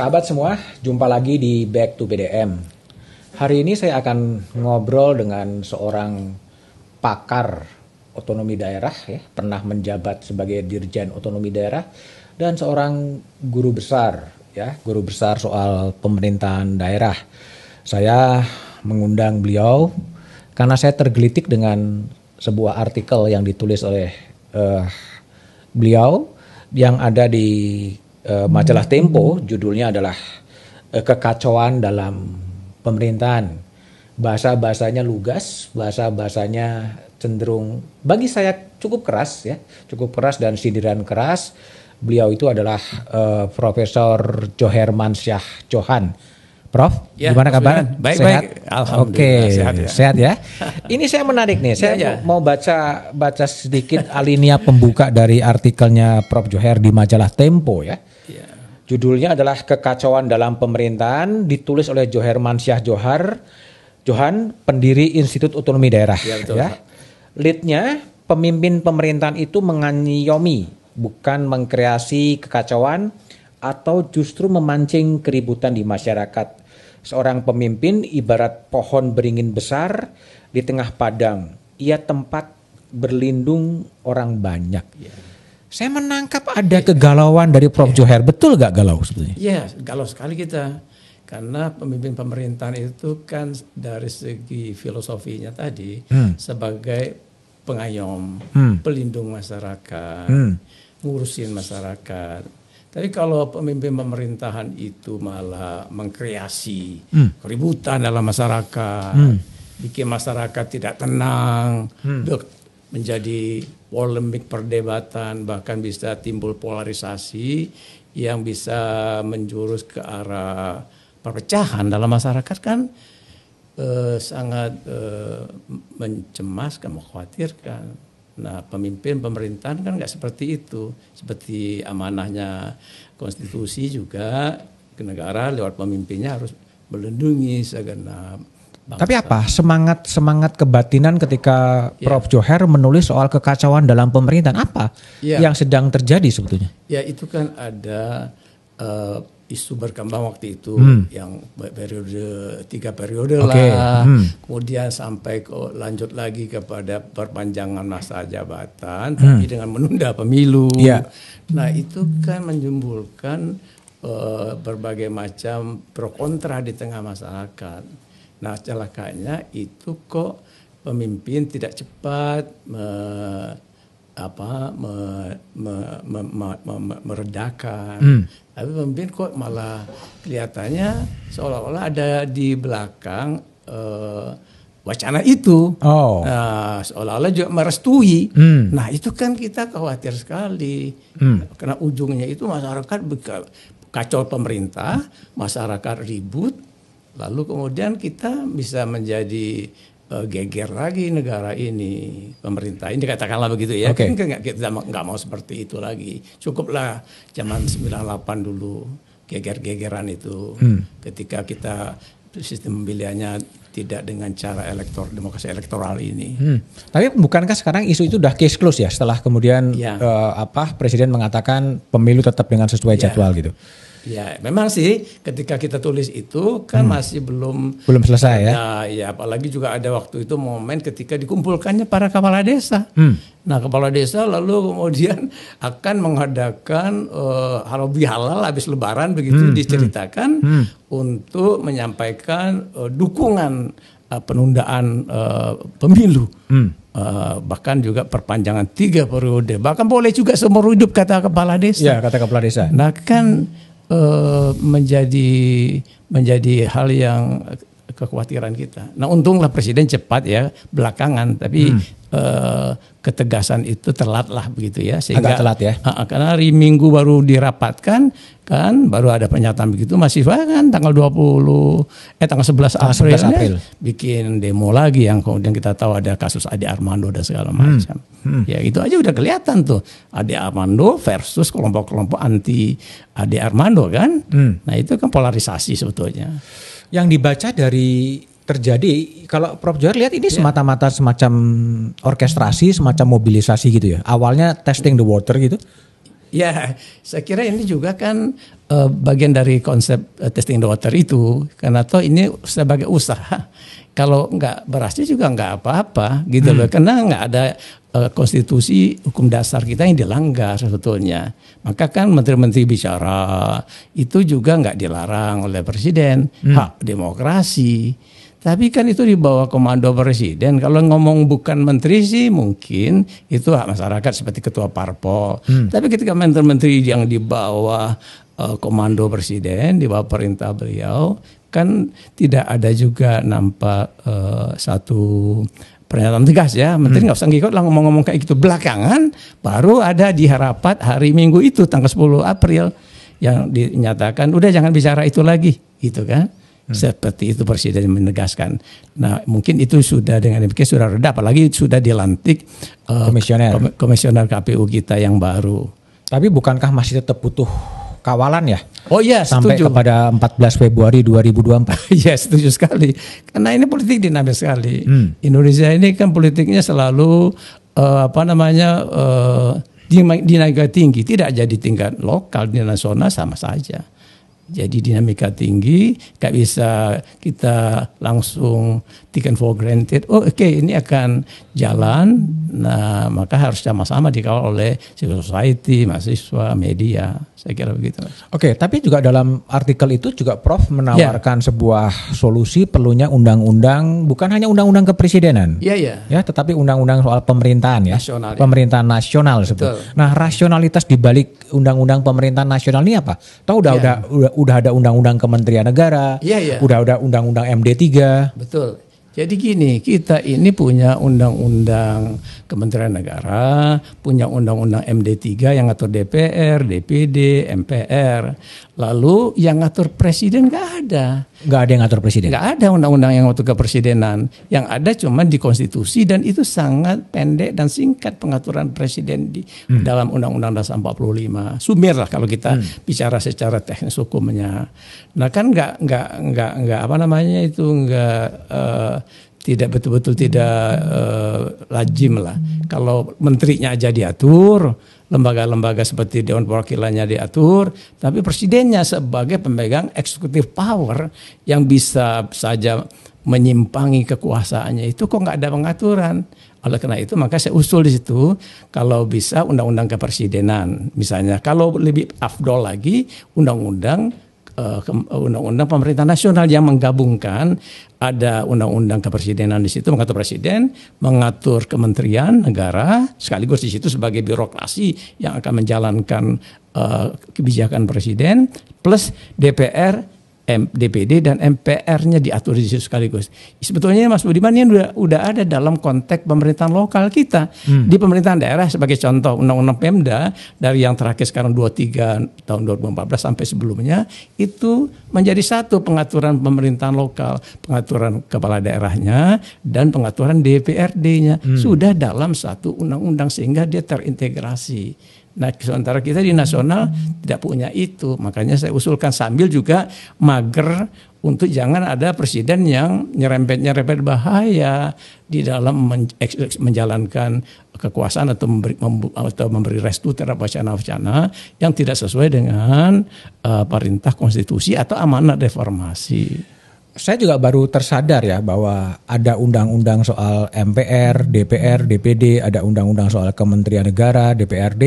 Sahabat semua, jumpa lagi di Back to BDM. Hari ini saya akan ngobrol dengan seorang pakar otonomi daerah ya, pernah menjabat sebagai Dirjen Otonomi Daerah dan seorang guru besar ya, guru besar soal pemerintahan daerah. Saya mengundang beliau karena saya tergelitik dengan sebuah artikel yang ditulis oleh uh, beliau yang ada di uh, majalah Tempo judulnya adalah uh, kekacauan dalam pemerintahan. Bahasa-bahasanya lugas, bahasa-bahasanya cenderung bagi saya cukup keras ya, cukup keras dan sindiran keras. Beliau itu adalah uh, Profesor Joherman Syah Johan. Prof, ya, gimana kabar? Baik, sehat? baik. Alhamdulillah. Oke, sehat ya. Sehat ya. Ini saya menarik nih. Saya ya, ya. mau baca baca sedikit alinea pembuka dari artikelnya Prof Joher di majalah Tempo ya. Judulnya adalah Kekacauan dalam Pemerintahan, ditulis oleh Joherman Syah Johar, Johan, pendiri Institut Otonomi Daerah. Iya, ya, ya. Leadnya, pemimpin pemerintahan itu menganyomi, bukan mengkreasi kekacauan atau justru memancing keributan di masyarakat. Seorang pemimpin ibarat pohon beringin besar di tengah padang. Ia tempat berlindung orang banyak. Yeah. Saya menangkap ada kegalauan dari Prof. Yeah. Joher. Betul gak galau sebetulnya? Iya, yeah, galau sekali kita. Karena pemimpin pemerintahan itu kan dari segi filosofinya tadi hmm. sebagai pengayom, hmm. pelindung masyarakat, hmm. ngurusin masyarakat. Tapi kalau pemimpin pemerintahan itu malah mengkreasi hmm. keributan dalam masyarakat, hmm. bikin masyarakat tidak tenang, hmm. menjadi polemik perdebatan bahkan bisa timbul polarisasi yang bisa menjurus ke arah perpecahan dalam masyarakat kan eh, sangat eh, mencemaskan, mengkhawatirkan. Nah, pemimpin pemerintahan kan nggak seperti itu, seperti amanahnya konstitusi juga negara lewat pemimpinnya harus melindungi segenap tapi apa semangat semangat kebatinan ketika yeah. Prof Joher menulis soal kekacauan dalam pemerintahan apa yeah. yang sedang terjadi sebetulnya? Ya itu kan ada uh, isu berkembang waktu itu hmm. yang periode tiga periode okay. lah, hmm. kemudian sampai ke, lanjut lagi kepada perpanjangan masa jabatan, hmm. tapi dengan menunda pemilu. Yeah. Nah itu kan menjumbulkan uh, eh, berbagai macam pro kontra di tengah masyarakat. Nah celakanya itu kok pemimpin tidak cepat me, apa me, me, me, me, me, me, meredakan. Hmm. Tapi pemimpin kok malah kelihatannya seolah-olah ada di belakang uh, wacana itu. Oh. Nah, seolah-olah juga merestui. Hmm. Nah, itu kan kita khawatir sekali. Hmm. Karena ujungnya itu masyarakat bekal kacau pemerintah, masyarakat ribut, Lalu kemudian kita bisa menjadi uh, geger lagi negara ini, pemerintah ini katakanlah begitu ya. Okay. Kan kita nggak mau seperti itu lagi. Cukuplah zaman 98 dulu geger-gegeran itu hmm. ketika kita sistem pemilihannya tidak dengan cara elektor demokrasi elektoral ini. Hmm. Tapi bukankah sekarang isu itu sudah case close ya setelah kemudian ya. Uh, apa presiden mengatakan pemilu tetap dengan sesuai ya. jadwal gitu. Ya, memang sih ketika kita tulis itu kan hmm. masih belum belum selesai ya. ya apalagi juga ada waktu itu momen ketika dikumpulkannya para kepala desa. Hmm. Nah, kepala desa lalu kemudian akan mengadakan uh, halal bihalal habis lebaran begitu hmm, hmm. diceritakan hmm. untuk menyampaikan uh, dukungan uh, penundaan uh, pemilu. Hmm. Uh, bahkan juga perpanjangan tiga periode bahkan boleh juga seumur hidup kata kepala desa. Ya kata kepala desa. Nah kan Eh, menjadi menjadi hal yang kekhawatiran kita. Nah untunglah presiden cepat ya belakangan, tapi hmm. Eh, ketegasan itu telat lah begitu ya. Sehingga, Agak telat ya. Uh, karena hari Minggu baru dirapatkan kan, baru ada pernyataan begitu masih kan tanggal 20 eh tanggal 11 April, 11 ya, April. bikin demo lagi yang kemudian kita tahu ada kasus Ade Armando dan segala hmm. macam. Hmm. Ya itu aja udah kelihatan tuh Ade Armando versus kelompok-kelompok anti Ade Armando kan. Hmm. Nah itu kan polarisasi sebetulnya yang dibaca dari terjadi kalau Prof Johar lihat ini yeah. semata-mata semacam orkestrasi, semacam mobilisasi gitu ya. Awalnya testing the water gitu. Ya, saya kira ini juga kan uh, bagian dari konsep uh, testing the water itu karena toh ini sebagai usaha. Kalau nggak berhasil juga nggak apa-apa gitu hmm. loh, karena nggak ada Eh, konstitusi hukum dasar kita yang dilanggar sebetulnya. Maka kan menteri-menteri bicara itu juga nggak dilarang oleh presiden hmm. hak demokrasi. Tapi kan itu di bawah komando presiden. Kalau ngomong bukan menteri sih mungkin itu hak masyarakat seperti ketua parpol. Hmm. Tapi ketika menteri-menteri yang di bawah uh, komando presiden, di bawah perintah beliau, kan tidak ada juga nampak uh, satu pernyataan tegas ya menteri hmm. nggak hmm. usah ngikut lah ngomong-ngomong kayak gitu belakangan baru ada di harapat hari minggu itu tanggal 10 April yang dinyatakan udah jangan bicara itu lagi gitu kan hmm. seperti itu presiden menegaskan nah mungkin itu sudah dengan demikian sudah reda apalagi sudah dilantik eh, komisioner komisioner KPU kita yang baru tapi bukankah masih tetap butuh kawalan ya. Oh iya, yes, sampai setuju. kepada 14 Februari 2024. Iya, yes, setuju sekali. Karena ini politik dinamis sekali. Hmm. Indonesia ini kan politiknya selalu uh, apa namanya uh, di, di tinggi, tidak jadi tingkat lokal di nasional sama saja. Jadi dinamika tinggi, gak bisa kita langsung taken for granted. Oh oke okay, ini akan jalan. Nah maka harus sama-sama dikawal oleh civil society, mahasiswa, media. Saya kira begitu. Oke, okay, tapi juga dalam artikel itu juga Prof menawarkan yeah. sebuah solusi perlunya undang-undang bukan hanya undang-undang kepresidenan. Iya yeah, iya. Yeah. Ya, tetapi undang-undang soal pemerintahan ya. Nasional. Ya. Pemerintahan ya. nasional sebut. Nah, rasionalitas di balik undang-undang pemerintahan nasional ini apa? Tahu udah, yeah. udah udah udah ada undang-undang Kementerian Negara, ya, ya. udah ada undang-undang MD3. Betul. Jadi gini, kita ini punya undang-undang Kementerian Negara, punya undang-undang MD3 yang atur DPR, DPD, MPR. Lalu yang ngatur presiden nggak ada. Nggak ada yang ngatur presiden. Nggak ada undang-undang yang ngatur kepresidenan. Yang ada cuma di konstitusi dan itu sangat pendek dan singkat pengaturan presiden di hmm. dalam undang-undang dasar 45. Sumir lah kalau kita hmm. bicara secara teknis hukumnya. Nah kan nggak nggak nggak nggak apa namanya itu nggak uh, tidak betul-betul tidak uh, lazim lah. Kalau menterinya aja diatur, lembaga-lembaga seperti Dewan Perwakilannya diatur, tapi presidennya sebagai pemegang eksekutif power yang bisa saja menyimpangi kekuasaannya itu kok nggak ada pengaturan. Oleh karena itu maka saya usul di situ kalau bisa undang-undang kepresidenan misalnya. Kalau lebih afdol lagi undang-undang Eh, eh, undang-undang uh, pemerintah nasional yang menggabungkan ada undang-undang kepresidenan di situ mengatur presiden, mengatur kementerian negara, sekaligus di situ sebagai birokrasi yang akan menjalankan uh, kebijakan presiden plus DPR DPD dan MPR-nya diatur di situ sekaligus. Sebetulnya Mas Budiman ini udah, udah ada dalam konteks pemerintahan lokal kita. Hmm. Di pemerintahan daerah sebagai contoh Undang-Undang Pemda dari yang terakhir sekarang 23 tahun 2014 sampai sebelumnya itu menjadi satu pengaturan pemerintahan lokal, pengaturan kepala daerahnya dan pengaturan DPRD-nya hmm. sudah dalam satu undang-undang sehingga dia terintegrasi. Nah, sementara kita di nasional tidak punya itu. Makanya saya usulkan sambil juga mager untuk jangan ada presiden yang nyerempet-nyerempet bahaya di dalam men menjalankan kekuasaan atau memberi, mem atau memberi restu terhadap wacana-wacana yang tidak sesuai dengan uh, perintah konstitusi atau amanat reformasi saya juga baru tersadar ya bahwa ada undang-undang soal MPR, DPR, DPD, ada undang-undang soal Kementerian Negara, DPRD,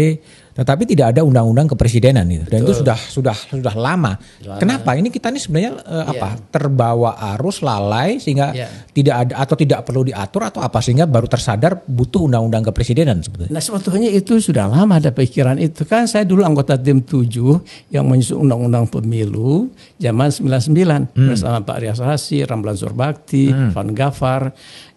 tetapi tidak ada undang-undang kepresidenan itu. Dan itu sudah sudah sudah lama. lama. Kenapa? Ini kita ini sebenarnya uh, apa? Iya. Terbawa arus lalai sehingga yeah. tidak ada atau tidak perlu diatur atau apa sehingga baru tersadar butuh undang-undang kepresidenan sebetulnya. Nah, sebetulnya itu sudah lama ada pikiran itu kan. Saya dulu anggota tim 7 yang menyusun undang-undang pemilu zaman 99 hmm. bersama Pak Rias Hasi, Ramlan Surbakti, hmm. Van Gafar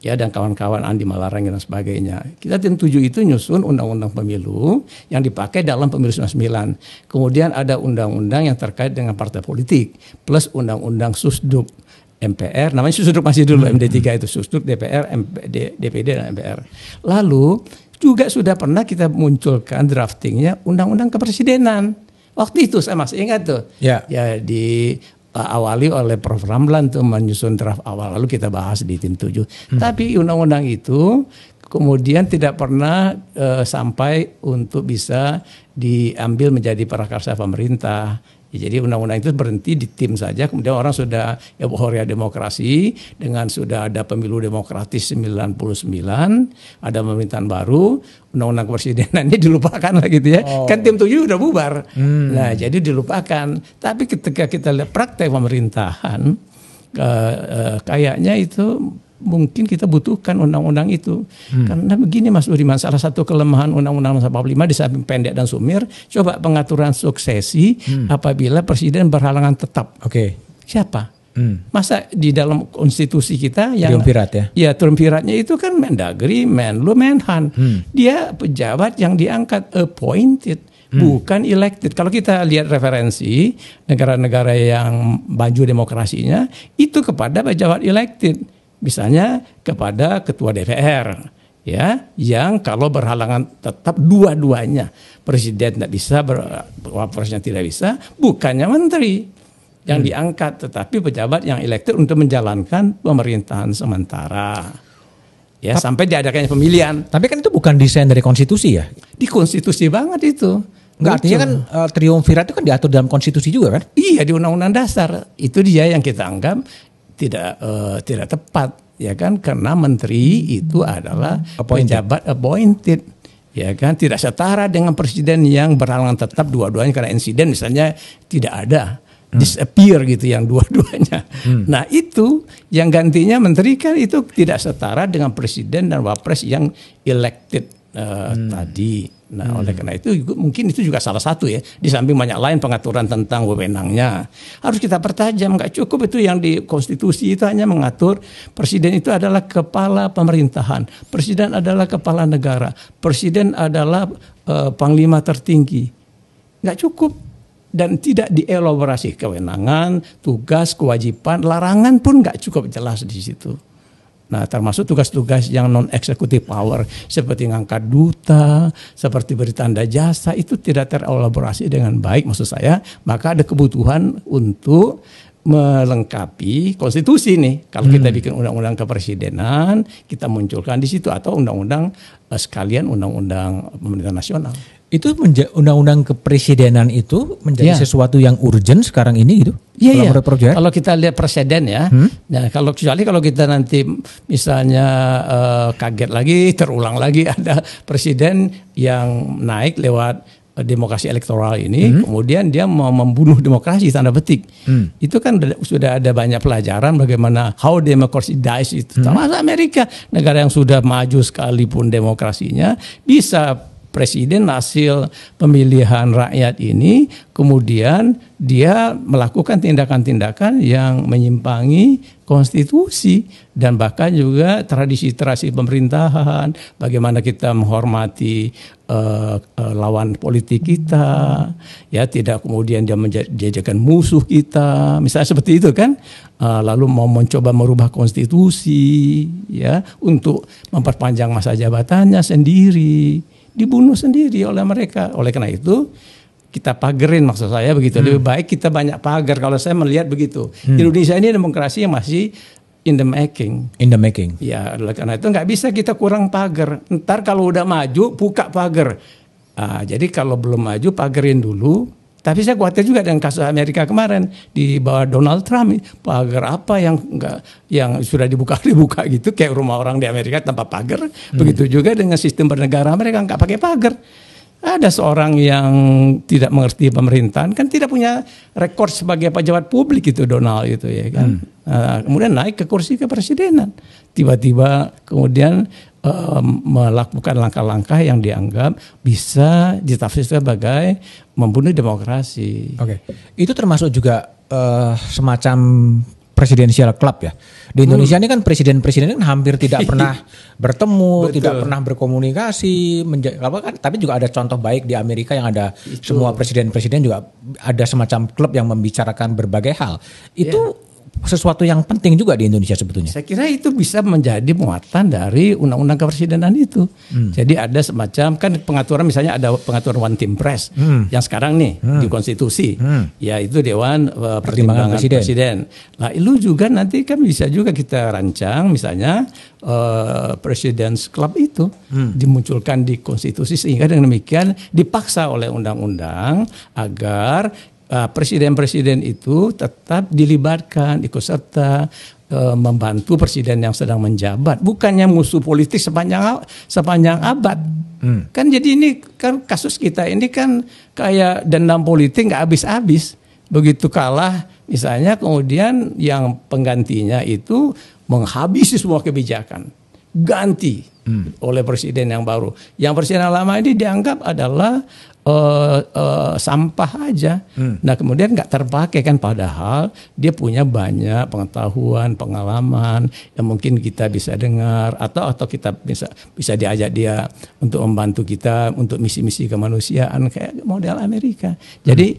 ya dan kawan-kawan Andi Malarang dan sebagainya. Kita tim tujuh itu nyusun undang-undang pemilu yang dipakai dalam pemilu 99. Kemudian ada undang-undang yang terkait dengan partai politik plus undang-undang susduk MPR namanya susduk masih dulu MD3 hmm. itu susduk DPR MPD, DPD dan MPR. Lalu juga sudah pernah kita munculkan draftingnya undang-undang kepresidenan. Waktu itu saya masih ingat tuh. Ya. ya di Uh, awali oleh Prof Ramlan untuk menyusun draft awal lalu kita bahas di tim tujuh Hmm. Tapi undang-undang itu kemudian tidak pernah uh, sampai untuk bisa diambil menjadi prakarsa pemerintah Ya, jadi undang-undang itu berhenti di tim saja. Kemudian orang sudah euforia demokrasi dengan sudah ada pemilu demokratis 99, ada pemerintahan baru, undang-undang kepresidenan ini dilupakan lah gitu ya. Oh. Kan tim tujuh udah bubar. Hmm. Nah, jadi dilupakan. Tapi ketika kita lihat praktek pemerintahan uh, uh, kayaknya itu mungkin kita butuhkan undang-undang itu. Hmm. Karena begini Mas Budiman, salah satu kelemahan Undang-Undang 45 di samping pendek dan sumir, coba pengaturan suksesi hmm. apabila presiden berhalangan tetap. Oke. Okay. Siapa? Hmm. Masa di dalam konstitusi kita yang triumvirat ya? Ya triumviratnya itu kan Mendagri, Menlu, Menhan. Hmm. Dia pejabat yang diangkat appointed hmm. bukan elected. Kalau kita lihat referensi negara-negara yang baju demokrasinya itu kepada pejabat elected misalnya kepada ketua DPR ya yang kalau berhalangan tetap dua-duanya presiden tidak bisa wapresnya tidak bisa bukannya menteri yang hmm. diangkat tetapi pejabat yang elektif untuk menjalankan pemerintahan sementara ya sampai diadakannya pemilihan tapi kan itu bukan desain dari konstitusi ya di konstitusi banget itu Enggak, artinya kan uh, triumvirat itu kan diatur dalam konstitusi juga kan? Iya, di undang-undang dasar. Itu dia yang kita anggap tidak uh, tidak tepat ya kan karena menteri itu adalah appointed. pejabat appointed ya kan tidak setara dengan presiden yang berhalangan tetap dua-duanya karena insiden misalnya tidak ada hmm. disappear gitu yang dua-duanya. Hmm. Nah, itu yang gantinya menteri kan itu tidak setara dengan presiden dan wapres yang elected uh, hmm. tadi. Nah, hmm. oleh karena itu mungkin itu juga salah satu ya. Di samping banyak lain pengaturan tentang wewenangnya. Harus kita pertajam, Gak cukup itu yang di konstitusi itu hanya mengatur presiden itu adalah kepala pemerintahan, presiden adalah kepala negara, presiden adalah uh, panglima tertinggi. Gak cukup dan tidak dielaborasi kewenangan, tugas, kewajiban, larangan pun gak cukup jelas di situ. Nah, termasuk tugas-tugas yang non eksekutif power seperti ngangkat duta, seperti beri tanda jasa itu tidak terelaborasi dengan baik maksud saya, maka ada kebutuhan untuk melengkapi konstitusi nih. Kalau kita hmm. bikin undang-undang kepresidenan, kita munculkan di situ atau undang-undang eh, sekalian undang-undang pemerintah nasional itu undang-undang kepresidenan itu menjadi ya. sesuatu yang urgent sekarang ini gitu. Iya, Ya. kalau kita lihat presiden ya, hmm? nah kalau kecuali kalau kita nanti misalnya uh, kaget lagi, terulang lagi ada presiden yang naik lewat eh, demokrasi elektoral ini, hmm. kemudian dia mau membunuh demokrasi tanda petik. Hmm. Itu kan sudah ada banyak pelajaran bagaimana how democracy dies itu. Hmm. Termasuk Amerika, negara yang sudah maju sekalipun demokrasinya bisa presiden hasil pemilihan rakyat ini kemudian dia melakukan tindakan-tindakan yang menyimpangi konstitusi dan bahkan juga tradisi-tradisi pemerintahan, bagaimana kita menghormati uh, uh, lawan politik kita, ya tidak kemudian dia menjadikan musuh kita, misalnya seperti itu kan, uh, lalu mau mencoba merubah konstitusi, ya untuk memperpanjang masa jabatannya sendiri dibunuh sendiri oleh mereka. Oleh karena itu kita pagerin maksud saya begitu. Hmm. Lebih baik kita banyak pagar kalau saya melihat begitu. Hmm. Indonesia ini demokrasi yang masih in the making. In the making. Ya, oleh karena itu nggak bisa kita kurang pagar. Ntar kalau udah maju buka pagar. Ah, jadi kalau belum maju pagerin dulu tapi saya khawatir juga dengan kasus Amerika kemarin di bawah Donald Trump pagar apa yang enggak yang sudah dibuka dibuka gitu kayak rumah orang di Amerika tanpa pagar. Hmm. Begitu juga dengan sistem bernegara mereka nggak pakai pagar. Ada seorang yang tidak mengerti pemerintahan kan tidak punya rekor sebagai pejabat publik itu Donald itu ya kan. Hmm. Nah, kemudian naik ke kursi kepresidenan. Tiba-tiba kemudian Eh, melakukan langkah-langkah yang dianggap bisa ditafsirkan sebagai membunuh demokrasi. Oke, okay. itu termasuk juga uh, semacam presidensial club ya. Di Indonesia hmm. ini kan presiden-presiden kan hampir tidak pernah bertemu, Betul. tidak pernah berkomunikasi, apa kan tapi juga ada contoh baik di Amerika yang ada Itu. semua presiden-presiden juga ada semacam klub yang membicarakan berbagai hal. Itu ya sesuatu yang penting juga di Indonesia sebetulnya. Saya kira itu bisa menjadi muatan dari undang-undang kepresidenan itu. Hmm. Jadi ada semacam kan pengaturan misalnya ada pengaturan one team press hmm. yang sekarang nih hmm. di konstitusi hmm. yaitu dewan uh, pertimbangan, pertimbangan presiden. presiden. Nah, itu juga nanti kan bisa juga kita rancang misalnya uh, president's club itu hmm. dimunculkan di konstitusi sehingga dengan demikian dipaksa oleh undang-undang agar Eh, presiden-presiden itu tetap dilibatkan ikut serta eh, membantu presiden yang sedang menjabat bukannya musuh politik sepanjang sepanjang abad hmm. kan jadi ini kan kasus kita ini kan kayak dendam politik nggak habis-habis begitu kalah misalnya kemudian yang penggantinya itu menghabisi semua kebijakan ganti hmm. oleh presiden yang baru yang presiden yang lama ini dianggap adalah uh, uh, sampah aja. Hmm. Nah kemudian nggak terpakai kan padahal dia punya banyak pengetahuan, pengalaman yang mungkin kita bisa dengar atau atau kita bisa bisa diajak dia untuk membantu kita untuk misi-misi kemanusiaan kayak model Amerika. Jadi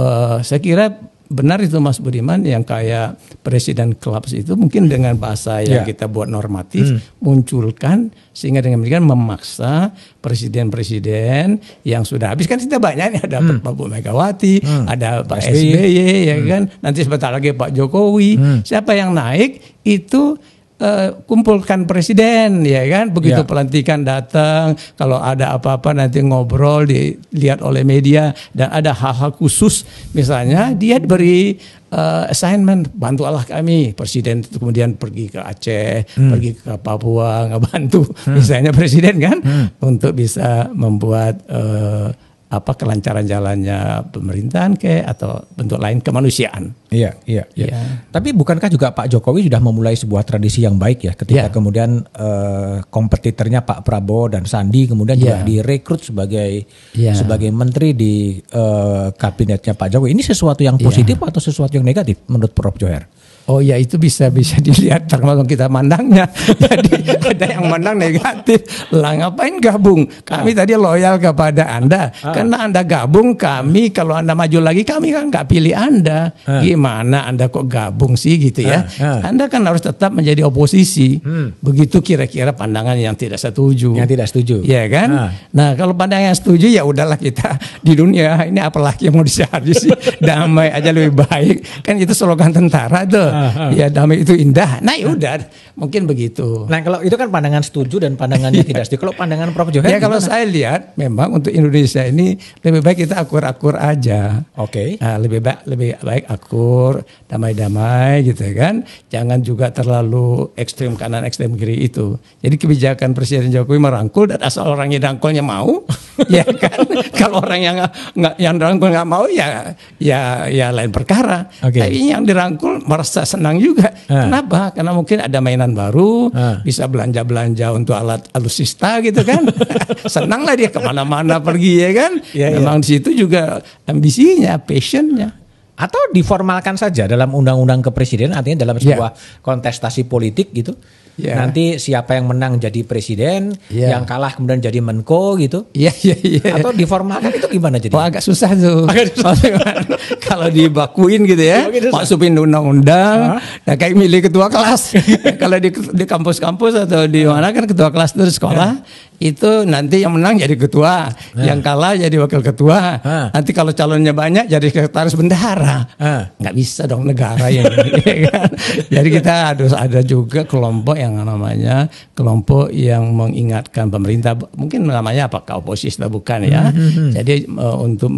uh, saya kira benar itu Mas Budiman yang kayak presiden clubs itu mungkin dengan bahasa yang yeah. kita buat normatif hmm. munculkan sehingga dengan demikian memaksa presiden-presiden yang sudah habis kan sudah banyak nih ada hmm. Pak Bu Megawati, hmm. ada Pak SBY, SBY ya hmm. kan nanti sebentar lagi Pak Jokowi, hmm. siapa yang naik itu Eh, kumpulkan presiden ya kan begitu ya. pelantikan datang kalau ada apa-apa nanti ngobrol dilihat oleh media dan ada hal-hal khusus misalnya dia beri uh, eh, assignment bantu Allah kami presiden kemudian pergi ke Aceh hmm. pergi ke Papua ngebantu hmm. misalnya presiden kan hmm. untuk bisa membuat uh, apa kelancaran jalannya pemerintahan ke atau bentuk lain kemanusiaan. Iya, iya, iya. Ya. Tapi bukankah juga Pak Jokowi sudah memulai sebuah tradisi yang baik ya ketika ya. kemudian eh, kompetitornya Pak Prabowo dan Sandi kemudian ya. juga direkrut sebagai ya. sebagai menteri di eh, kabinetnya Pak Jokowi. Ini sesuatu yang iya. positif ya. atau sesuatu yang negatif menurut Prof Joher? Oh ya itu bisa bisa dilihat tergantung kita mandangnya. Jadi ada yang mandang negatif. Lah ngapain gabung? Kami ah. tadi loyal kepada Anda. Ah. Karena Anda gabung kami kalau Anda maju lagi kami kan nggak pilih Anda. Ah. Gimana Anda kok gabung sih gitu ya? Anda kan harus tetap menjadi oposisi. Hmm. Begitu kira-kira pandangan yang tidak setuju. Yang tidak setuju. Ya kan? Nah, kalau pandangan yang setuju ya udahlah kita di dunia ini apalagi yang mau disahari sih. Damai aja lebih baik. Kan itu slogan tentara tuh. ya damai itu indah. Nah, ya udah mungkin begitu. Nah, kalau itu kan pandangan setuju dan pandangannya tidak setuju. Kalau pandangan Prof Johan Ya kalau saya lihat memang untuk Indonesia ini lebih baik kita akur-akur aja. Oke. Okay. Nah, lebih baik lebih baik akur, damai-damai gitu ya kan. Jangan juga terlalu ekstrem kanan ekstrem kiri itu. Jadi kebijakan Presiden Jokowi merangkul dan asal orangnya dangkulnya mau, ya kan. kalau orang yang nggak yang dirangkul nggak mau ya ya ya lain perkara. Okay. Tapi yang dirangkul merasa senang juga. Uh. Kenapa? Karena mungkin ada mainan baru, uh. bisa belanja belanja untuk alat alusista gitu kan. senang lah dia kemana-mana pergi ya kan. Yeah, iya. Memang yeah. di situ juga ambisinya, passionnya atau diformalkan saja dalam undang-undang kepresidenan artinya dalam iya. sebuah yeah. kontestasi politik gitu Yeah. Nanti siapa yang menang jadi presiden, yeah. yang kalah kemudian jadi menko gitu. Iya yeah, iya yeah, iya. Yeah. Atau diformalkan itu gimana jadi? Oh agak susah tuh. Agak susah. Kalau dibakuin gitu ya, masukin undang-undang. huh Nah kayak milih ketua kelas. Kalau di di kampus-kampus atau di mana kan ketua kelas itu sekolah, ya itu nanti yang menang jadi ketua, eh. yang kalah jadi wakil ketua. Eh. Nanti kalau calonnya banyak jadi sekretaris bendahara. Nggak bisa dong negara ya. ya kan? Jadi kita harus ada juga kelompok yang namanya kelompok yang mengingatkan pemerintah. Mungkin namanya apakah oposisi atau bukan ya. Hmm, hmm. hmm. Jadi uh, untuk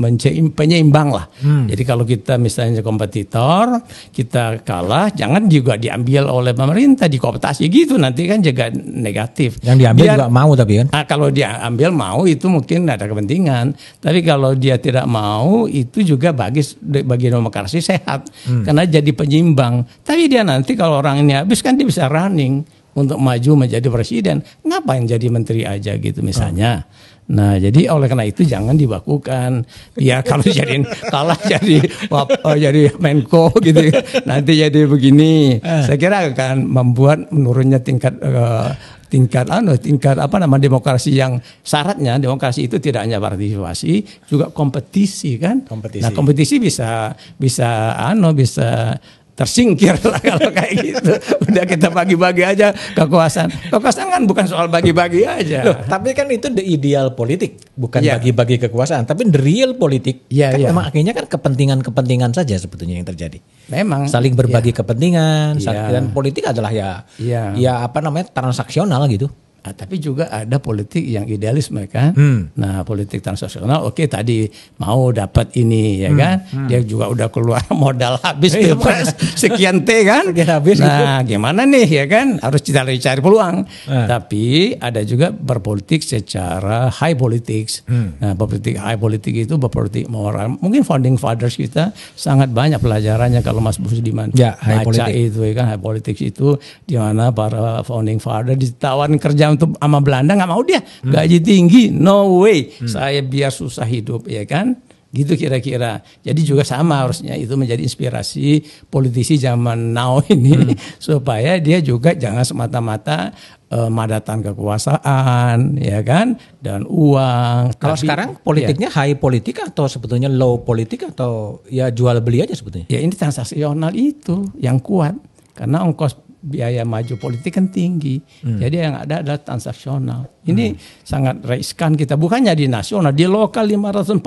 penyeimbang lah. Hmm. Jadi kalau kita misalnya kompetitor, kita kalah, jangan juga diambil oleh pemerintah, dikooptasi gitu nanti kan jaga negatif. Yang diambil Biar, juga mau tapi kan? Nah, kalau dia ambil mau itu mungkin ada kepentingan. Tapi kalau dia tidak mau itu juga bagi bagi demokrasi sehat hmm. karena jadi penyimbang. Tapi dia nanti kalau orang ini habis kan dia bisa running untuk maju menjadi presiden. Ngapain jadi menteri aja gitu misalnya. Hmm. Nah, jadi oleh karena itu jangan dibakukan. Ya kalau jadi kalah jadi eh, jadi Menko gitu. Ya, nanti jadi begini. Eh. Saya kira akan membuat menurunnya tingkat uh, tingkat anu tingkat apa nama demokrasi yang syaratnya demokrasi itu tidak hanya partisipasi juga kompetisi kan kompetisi. nah kompetisi bisa bisa anu bisa tersingkir lah kalau kayak gitu. Udah kita bagi-bagi aja kekuasaan. Kekuasaan kan bukan soal bagi-bagi aja. Loh, tapi kan itu the ideal politik, bukan bagi iya. bagi-bagi kekuasaan, tapi the real politik. Yeah, kan yeah. memang akhirnya kan kepentingan-kepentingan saja sebetulnya yang terjadi. Memang saling berbagi yeah. kepentingan, yeah. dan politik adalah ya yeah. ya apa namanya transaksional gitu. Nah, tapi juga ada politik yang idealis mereka. Hmm. Nah, politik transaksional oke okay, tadi mau dapat ini ya hmm. kan. Hmm. Dia juga udah keluar modal habis iya, pilpres sekian T kan. Sekian habis nah, itu. gimana nih ya kan? Harus kita cari cari peluang. Hmm. Tapi ada juga berpolitik secara high politics. Hmm. Nah, berpolitik high politik itu berpolitik moral. Mungkin founding fathers kita sangat banyak pelajarannya kalau Mas Budiman ya, high baca politik. itu ya kan high politics itu di mana para founding father ditawarin kerja untuk sama Belanda nggak mau dia hmm. gaji tinggi no way hmm. saya biar susah hidup ya kan gitu kira-kira jadi juga sama harusnya itu menjadi inspirasi politisi zaman now ini hmm. supaya dia juga jangan semata-mata uh, eh, madatan kekuasaan, ya kan, dan uang. Kalau Tapi, sekarang ya. politiknya ya. high politik atau sebetulnya low politik atau ya jual beli aja sebetulnya? Ya ini transaksional itu yang kuat karena ongkos biaya maju politik kan tinggi. Hmm. Jadi yang ada adalah transaksional. Ini hmm. sangat riskan kita. Bukannya di nasional, di lokal 542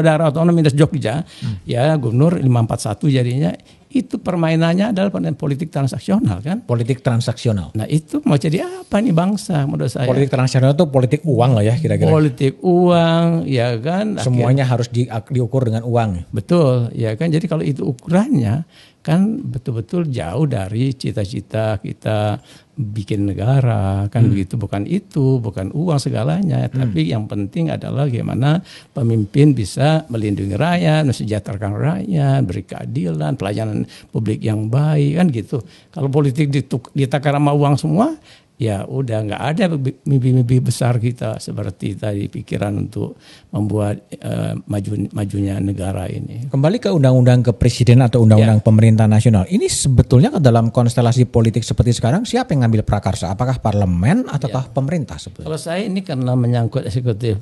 daerah otonom minus Jogja, hmm. ya gubernur 541 jadinya itu permainannya adalah permainan politik transaksional kan? Politik transaksional. Nah itu mau jadi apa nih bangsa menurut saya? Politik transaksional itu politik uang lah ya kira-kira. Politik uang, ya kan. Semuanya akhir... harus di, diukur dengan uang. Betul, ya kan. Jadi kalau itu ukurannya kan betul-betul jauh dari cita-cita kita bikin negara kan hmm. begitu bukan itu bukan uang segalanya hmm. tapi yang penting adalah bagaimana pemimpin bisa melindungi rakyat mensejahterakan rakyat beri keadilan pelayanan publik yang baik kan gitu kalau politik dituk, ditakar sama uang semua ya udah nggak ada mimpi-mimpi besar kita seperti tadi pikiran untuk membuat uh, maju majunya negara ini. Kembali ke undang-undang kepresidenan atau undang-undang ya. pemerintah nasional. Ini sebetulnya ke dalam konstelasi politik seperti sekarang siapa yang ngambil prakarsa? Apakah parlemen ataukah ya. pemerintah sebetulnya? Kalau saya ini karena menyangkut eksekutif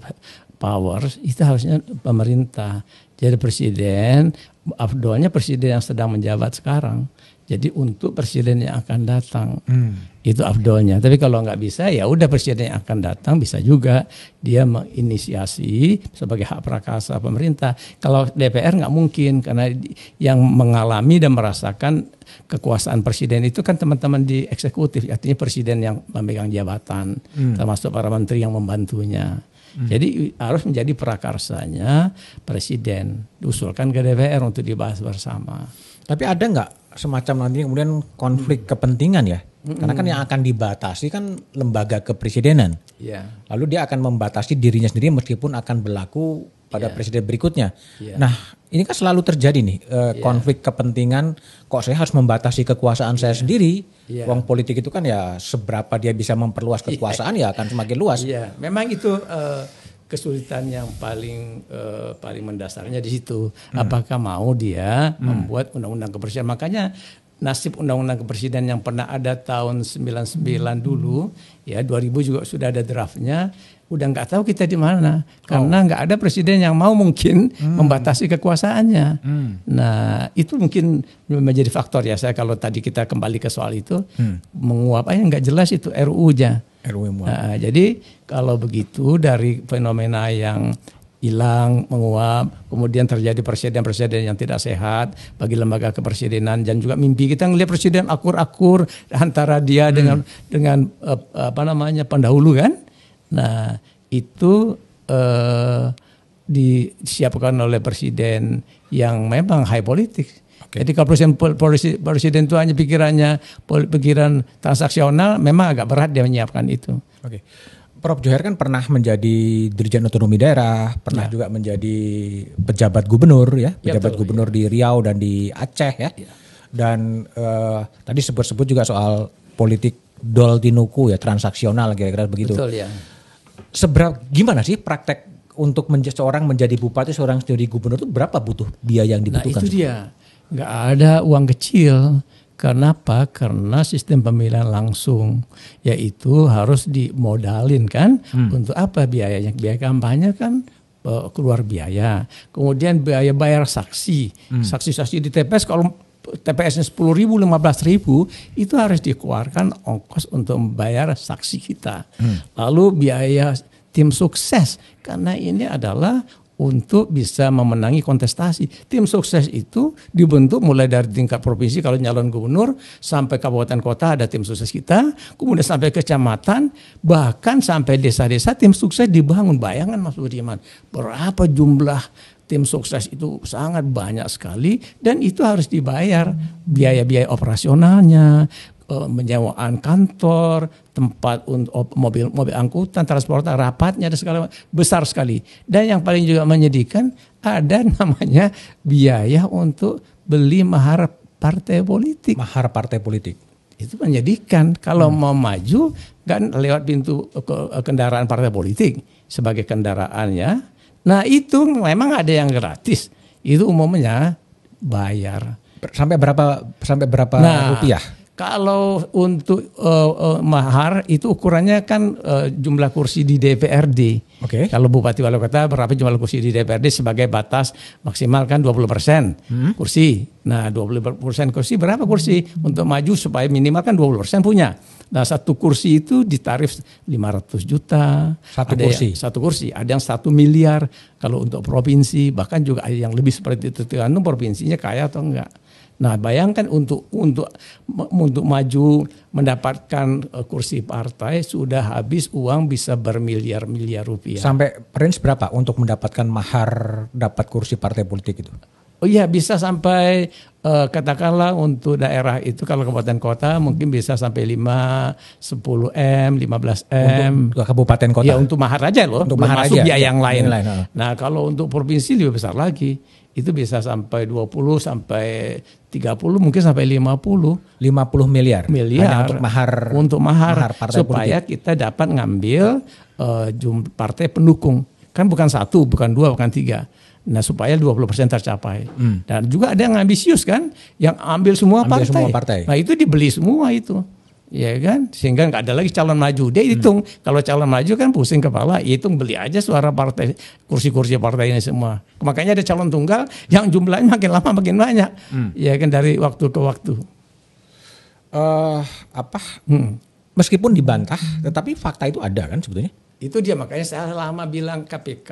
powers itu harusnya pemerintah. Jadi presiden afdolnya presiden yang sedang menjabat sekarang. Jadi untuk presiden yang akan datang. Hmm itu afdolnya. Tapi kalau nggak bisa ya udah presiden yang akan datang bisa juga dia menginisiasi sebagai hak prakasa pemerintah. Kalau DPR nggak mungkin karena yang mengalami dan merasakan kekuasaan presiden itu kan teman-teman di eksekutif artinya presiden yang memegang jabatan hmm. termasuk para menteri yang membantunya. Hmm. Jadi harus menjadi prakarsanya presiden diusulkan ke DPR untuk dibahas bersama. Tapi ada nggak semacam nanti kemudian konflik hmm. kepentingan ya. Hmm. Karena kan yang akan dibatasi kan lembaga kepresidenan. Yeah. Lalu dia akan membatasi dirinya sendiri meskipun akan berlaku pada yeah. presiden berikutnya. Yeah. Nah, ini kan selalu terjadi nih yeah. Ya. konflik kepentingan. Kok saya harus membatasi kekuasaan yeah. saya ya. sendiri? Yeah. Uang politik itu kan ya seberapa dia bisa memperluas ya. kekuasaan yeah. ya akan semakin luas. Yeah. Memang itu uh, kesulitan yang paling uh, paling mendasarnya di situ. Hmm. Apakah mau dia hmm. membuat undang-undang kebersihan? Makanya nasib undang-undang kepresidenan yang pernah ada tahun 99 dulu hmm. ya 2000 juga sudah ada draftnya udah nggak tahu kita di mana oh. karena nggak ada presiden yang mau mungkin hmm. membatasi kekuasaannya hmm. nah itu mungkin menjadi faktor ya saya kalau tadi kita kembali ke soal itu hmm. menguap aja nggak jelas itu RU-nya RU nah, jadi kalau begitu dari fenomena yang hilang, menguap, kemudian terjadi presiden-presiden yang tidak sehat bagi lembaga kepresidenan dan juga mimpi kita ngelihat presiden akur-akur antara dia hmm. dengan dengan eh, apa namanya pendahulu kan. Nah, itu eh, disiapkan oleh presiden yang memang high politik. Okay. Jadi kalau presiden, presiden itu hanya pikirannya pikiran transaksional, memang agak berat dia menyiapkan itu. Oke. Okay. Prof. Joher kan pernah menjadi Dirjen Otonomi Daerah, pernah ya. juga menjadi pejabat gubernur ya, pejabat ya, betul, iya. gubernur ya. di Riau dan di Aceh ya. ya. Dan uh, tadi sebut-sebut juga soal politik dol tinuku ya, transaksional kira-kira begitu. Betul ya. Seberapa gimana sih praktek untuk menjadi seorang menjadi bupati, seorang menjadi gubernur itu berapa butuh biaya yang nah, dibutuhkan? Nah, itu dia. Nggak ada uang kecil karena apa? Karena sistem pemilihan langsung yaitu harus dimodalin kan. Hmm. Untuk apa biayanya? Biaya kampanye kan eh, keluar biaya. Kemudian biaya bayar saksi. saksi hmm. Saksi-saksi di TPS kalau TPS-nya 10 ribu, 15 ribu, itu harus dikeluarkan ongkos untuk membayar saksi kita. Hmm. Lalu biaya tim sukses, karena ini adalah untuk bisa memenangi kontestasi. Tim sukses itu dibentuk mulai dari tingkat provinsi kalau nyalon gubernur sampai kabupaten kota ada tim sukses kita, kemudian sampai kecamatan, bahkan sampai desa-desa tim sukses dibangun. Bayangan Mas Budiman, berapa jumlah tim sukses itu sangat banyak sekali dan itu harus dibayar biaya-biaya operasionalnya, uh, kantor, tempat untuk mobil mobil angkutan, transportan, rapatnya ada segala besar sekali. Dan yang paling juga menyedihkan ada namanya biaya untuk beli mahar partai politik. Mahar partai politik itu menyedihkan kalau hmm. mau maju kan lewat pintu eh, kendaraan partai politik sebagai kendaraannya. Nah itu memang ada yang gratis. Itu umumnya bayar. Sampai berapa sampai berapa nah, rupiah? Kalau untuk uh, uh, mahar itu ukurannya kan uh, jumlah kursi di DPRD. Oke. Okay. Kalau bupati wali kota berapa jumlah kursi di DPRD sebagai batas maksimal kan 20 persen hmm. kursi. Nah 20 persen kursi berapa kursi untuk maju supaya minimal kan 20 persen punya. Nah satu kursi itu ditarif 500 juta. Satu ada kursi. Yang, satu kursi. Ada yang satu miliar kalau untuk provinsi bahkan juga yang lebih seperti itu tergantung provinsinya kaya atau enggak. Nah, bayangkan untuk untuk untuk maju mendapatkan eh, kursi partai sudah habis uang bisa bermiliar-miliar rupiah. Sampai range berapa untuk mendapatkan mahar dapat kursi partai politik itu? Oh iya bisa sampai uh, katakanlah untuk daerah itu kalau kabupaten kota mungkin bisa sampai 5 10 M, 15 M. Untuk kabupaten kota. Ya untuk mahar aja loh, untuk mahar masuk aja. biaya ya. yang lain. Yang lain. Nah, kalau untuk provinsi lebih besar lagi itu bisa sampai 20 sampai 30 mungkin sampai 50 50 miliar miliar untuk mahar untuk mahar, mahar partai supaya politik. kita dapat ngambil uh, eh, jumlah partai pendukung kan bukan satu bukan dua bukan tiga Nah supaya 20% tercapai. Hmm. Dan juga ada yang ambisius kan, yang ambil semua ambil partai. Semua partai. Nah itu dibeli semua itu ya kan sehingga nggak ada lagi calon maju dia hmm. hitung hmm. kalau calon maju kan pusing kepala hitung beli aja suara partai kursi-kursi partai ini semua makanya ada calon tunggal yang jumlahnya makin lama makin banyak hmm. ya kan dari waktu ke waktu uh, apa hmm. meskipun dibantah tetapi fakta itu ada kan sebetulnya itu dia makanya saya lama bilang KPK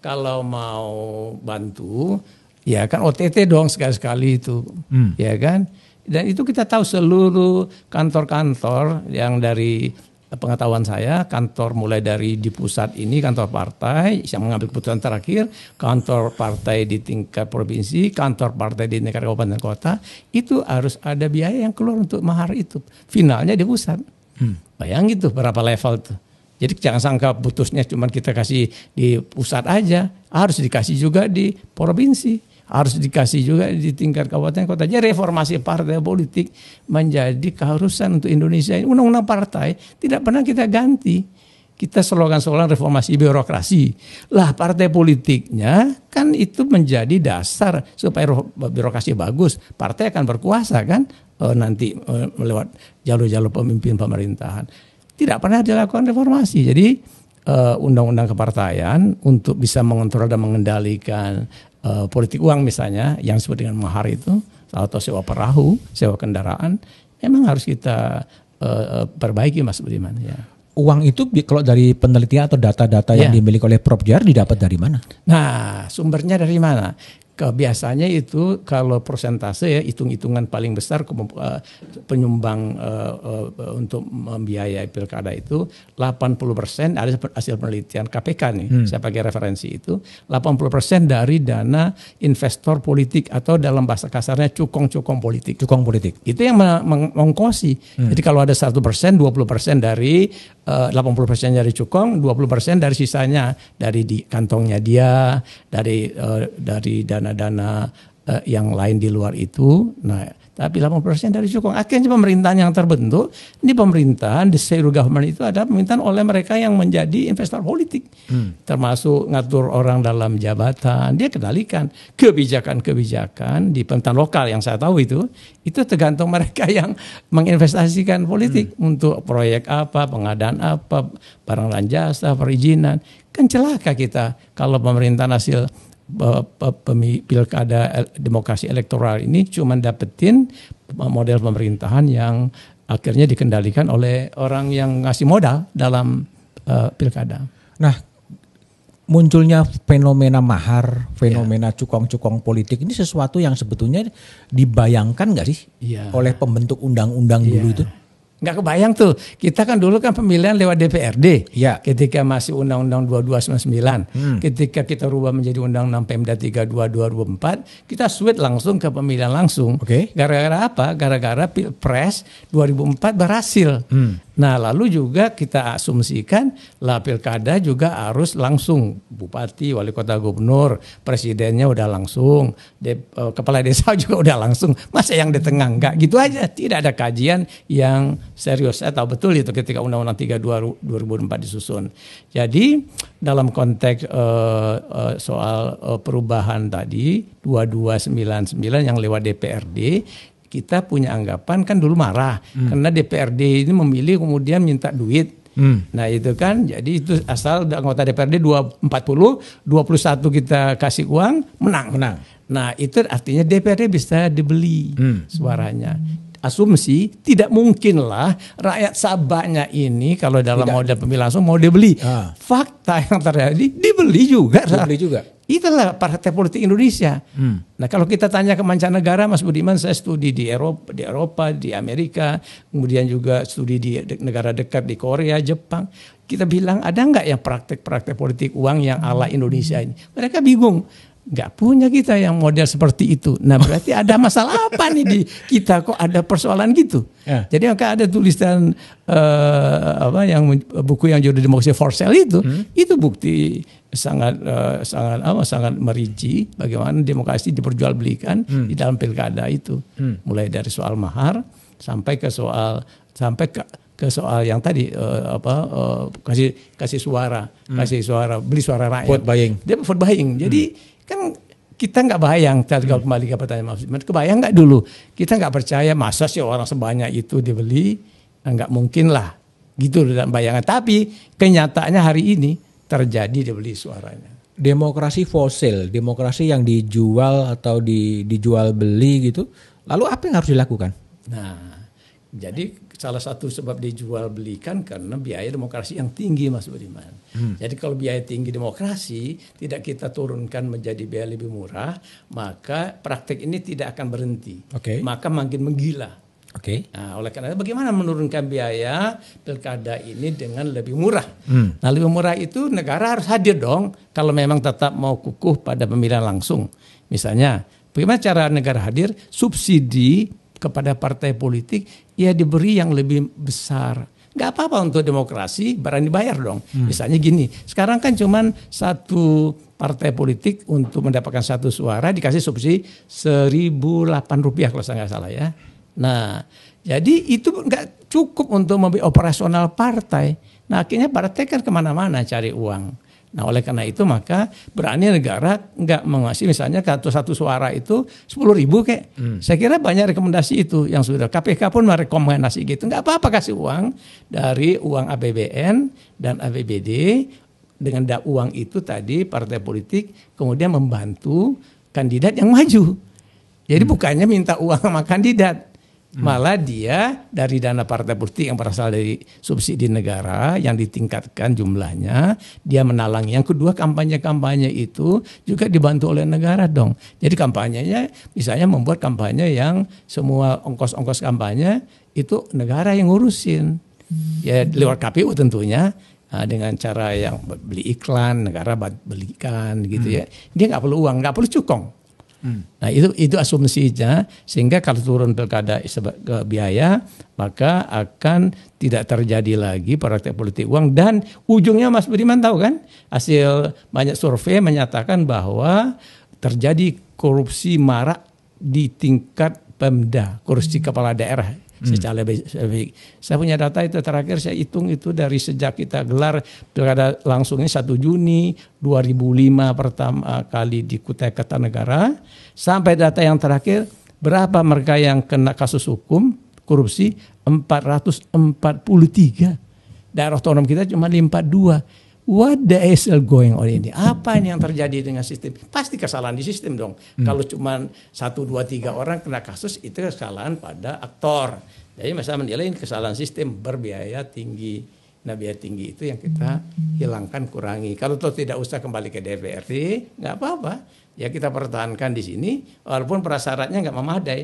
kalau mau bantu ya kan OTT dong sekali-sekali itu hmm. ya kan dan itu kita tahu seluruh kantor-kantor yang dari pengetahuan saya kantor mulai dari di pusat ini kantor partai yang mengambil keputusan terakhir kantor partai di tingkat provinsi kantor partai di negara kabupaten kota itu harus ada biaya yang keluar untuk mahar itu finalnya di pusat hmm. bayangin itu berapa level tuh jadi jangan sangka putusnya cuma kita kasih di pusat aja harus dikasih juga di provinsi harus dikasih juga di tingkat kabupaten kota. Jadi reformasi partai politik menjadi keharusan untuk Indonesia. ini Undang-undang partai tidak pernah kita ganti. Kita slogan-slogan reformasi birokrasi. Lah partai politiknya kan itu menjadi dasar supaya birokrasi bagus. Partai akan berkuasa kan eh, nanti melewat eh, lewat jalur-jalur pemimpin pemerintahan. Tidak pernah dilakukan reformasi. Jadi eh, undang-undang kepartaian untuk bisa mengontrol dan mengendalikan uh, politik uang misalnya yang disebut dengan mahar itu atau sewa perahu, sewa kendaraan, memang harus kita uh, perbaiki Mas Budiman ya. Uang itu kalau dari penelitian atau data-data ya. yang dimiliki oleh Prof Jar didapat ya. dari mana? Nah, sumbernya dari mana? biasanya itu kalau persentase ya hitung-hitungan paling besar eh, penyumbang eh, eh, untuk membiayai pilkada itu 80% ada hasil penelitian KPK nih hmm. saya pakai referensi itu 80% dari dana investor politik atau dalam bahasa kasarnya cukong-cukong politik cukong politik itu yang mengkosi. hmm. jadi kalau ada satu persen dua persen dari 80 eh, persen dari cukong, 20 persen dari sisanya dari di kantongnya dia, dari eh, dari dana-dana eh, yang lain di luar itu. Nah, tapi 80% dari Jokowi. Akhirnya pemerintahan yang terbentuk, ini pemerintahan, di seluruh government itu ada pemerintahan oleh mereka yang menjadi investor politik. Hmm. Termasuk ngatur orang dalam jabatan. Dia kendalikan kebijakan-kebijakan di pemerintahan lokal yang saya tahu itu. Itu tergantung mereka yang menginvestasikan politik. Hmm. Untuk proyek apa, pengadaan apa, barang dan jasa, perizinan. Kan celaka kita kalau pemerintahan hasil Eh, pilkada demokrasi elektoral ini cuma dapetin model pemerintahan yang akhirnya dikendalikan oleh orang yang ngasih modal dalam uh, pilkada. Nah, munculnya fenomena mahar, fenomena ya. cukong-cukong yeah. politik ini sesuatu yang sebetulnya dibayangkan nggak sih yeah. oleh pembentuk undang-undang yeah. dulu iya. itu? Nggak kebayang tuh. Kita kan dulu kan pemilihan lewat DPRD. Ya. Ketika masih Undang-Undang 2299. Hmm. Ketika kita rubah menjadi Undang-Undang Pemda 32 empat kita switch langsung ke pemilihan langsung. Oke. Gara-gara apa? Gara-gara Pilpres 2004 berhasil. Hmm. Nah, lalu juga kita asumsikan lah pilkada juga harus langsung bupati, wali kota, gubernur, presidennya udah langsung, de, uh, kepala desa juga udah langsung. Masa yang di tengah enggak gitu aja. Tidak ada kajian yang serius. Saya tahu betul itu ketika Undang-Undang 32 2004 disusun. Jadi, dalam konteks uh, uh, soal uh, perubahan tadi 2299 yang lewat DPRD kita punya anggapan kan dulu marah hmm. karena DPRD ini memilih kemudian minta duit. Hmm. Nah itu kan jadi itu asal anggota DPRD 240, 21 kita kasih uang menang. menang. Nah itu artinya DPRD bisa dibeli hmm. suaranya asumsi tidak mungkinlah rakyat Sabahnya ini kalau dalam tidak. model pemilu langsung mau dibeli. Ah. Fakta yang terjadi dibeli juga. Dibeli juga. Itulah partai politik Indonesia. Hmm. Nah kalau kita tanya ke mancanegara, Mas Budiman, saya studi di Eropa, di Eropa, di Amerika, kemudian juga studi di negara dekat di Korea, Jepang. Kita bilang ada nggak yang praktek-praktek politik uang yang ala Indonesia ini? Mereka bingung nggak punya kita yang model seperti itu. Nah berarti ada masalah apa nih di kita kok ada persoalan gitu. Ya. Jadi maka ada tulisan uh, apa yang buku yang judul demokrasi for sale itu, hmm. itu bukti sangat uh, sangat apa sangat merinci bagaimana demokrasi diperjualbelikan hmm. di dalam pilkada itu, hmm. mulai dari soal mahar sampai ke soal sampai ke ke soal yang tadi uh, apa uh, kasih kasih suara hmm. kasih suara beli suara rakyat vote buying dia vote buying jadi hmm. Kan kita nggak bayang kalau hmm. kembali ke pertanyaan maksudnya, kebayang nggak dulu? Kita nggak percaya masa sih orang sebanyak itu dibeli, nah, nggak mungkin lah. Gitu dalam bayangan. Tapi kenyataannya hari ini terjadi dibeli suaranya. Demokrasi fosil, demokrasi yang dijual atau di, dijual beli gitu. Lalu apa yang harus dilakukan? Nah, jadi salah satu sebab dijual belikan karena biaya demokrasi yang tinggi Mas Budiman. Hmm. Jadi kalau biaya tinggi demokrasi tidak kita turunkan menjadi biaya lebih murah, maka praktek ini tidak akan berhenti. Okay. Maka makin menggila. Oke. Okay. Nah, oleh karena itu bagaimana menurunkan biaya pilkada ini dengan lebih murah? Hmm. Nah, lebih murah itu negara harus hadir dong kalau memang tetap mau kukuh pada pemilihan langsung. Misalnya, bagaimana cara negara hadir? Subsidi kepada partai politik ya diberi yang lebih besar. Gak apa-apa untuk demokrasi, barang dibayar dong. Hmm. Misalnya gini, sekarang kan cuman satu partai politik untuk mendapatkan satu suara dikasih subsidi seribu delapan rupiah kalau saya nggak salah ya. Nah, jadi itu nggak cukup untuk membeli operasional partai. Nah akhirnya partai kan kemana-mana cari uang. Nah oleh karena itu maka berani negara nggak mengasih misalnya kartu satu suara itu sepuluh ribu kayak. Hmm. Saya kira banyak rekomendasi itu yang sudah. KPK pun merekomendasi gitu. Nggak apa-apa kasih uang dari uang APBN dan APBD dengan uang itu tadi partai politik kemudian membantu kandidat yang maju. Jadi hmm. bukannya minta uang sama kandidat, Hmm. Malah dia dari dana partai politik yang berasal dari subsidi negara yang ditingkatkan jumlahnya, dia menalangi. Yang kedua kampanye-kampanye itu juga dibantu oleh negara dong. Jadi kampanyenya misalnya membuat kampanye yang semua ongkos-ongkos kampanye itu negara yang ngurusin. Hmm. Ya lewat KPU tentunya Nah, dengan cara yang beli iklan negara belikan gitu hmm. ya dia nggak perlu uang nggak perlu cukong Hmm. Nah itu itu asumsinya sehingga kalau turun pilkada ke biaya maka akan tidak terjadi lagi praktek politik uang dan ujungnya Mas Budiman tahu kan hasil banyak survei menyatakan bahwa terjadi korupsi marak di tingkat Pemda korupsi kepala daerah Hmm. secara lebih, lebih. Saya punya data itu terakhir saya hitung itu dari sejak kita gelar pilkada langsung ini 1 Juni 2005 pertama kali di Kutai Kartanegara sampai data yang terakhir berapa mereka yang kena kasus hukum korupsi 443 daerah otonom kita cuma 42 what the is going on ini? Apa yang terjadi dengan sistem? Pasti kesalahan di sistem dong. Hmm. Kalau cuma satu dua tiga orang kena kasus itu kesalahan pada aktor. Jadi masa menilai kesalahan sistem berbiaya tinggi. Nah biaya tinggi itu yang kita hilangkan kurangi. Kalau toh tidak usah kembali ke DPRD nggak apa-apa. Ya kita pertahankan di sini walaupun prasyaratnya nggak memadai.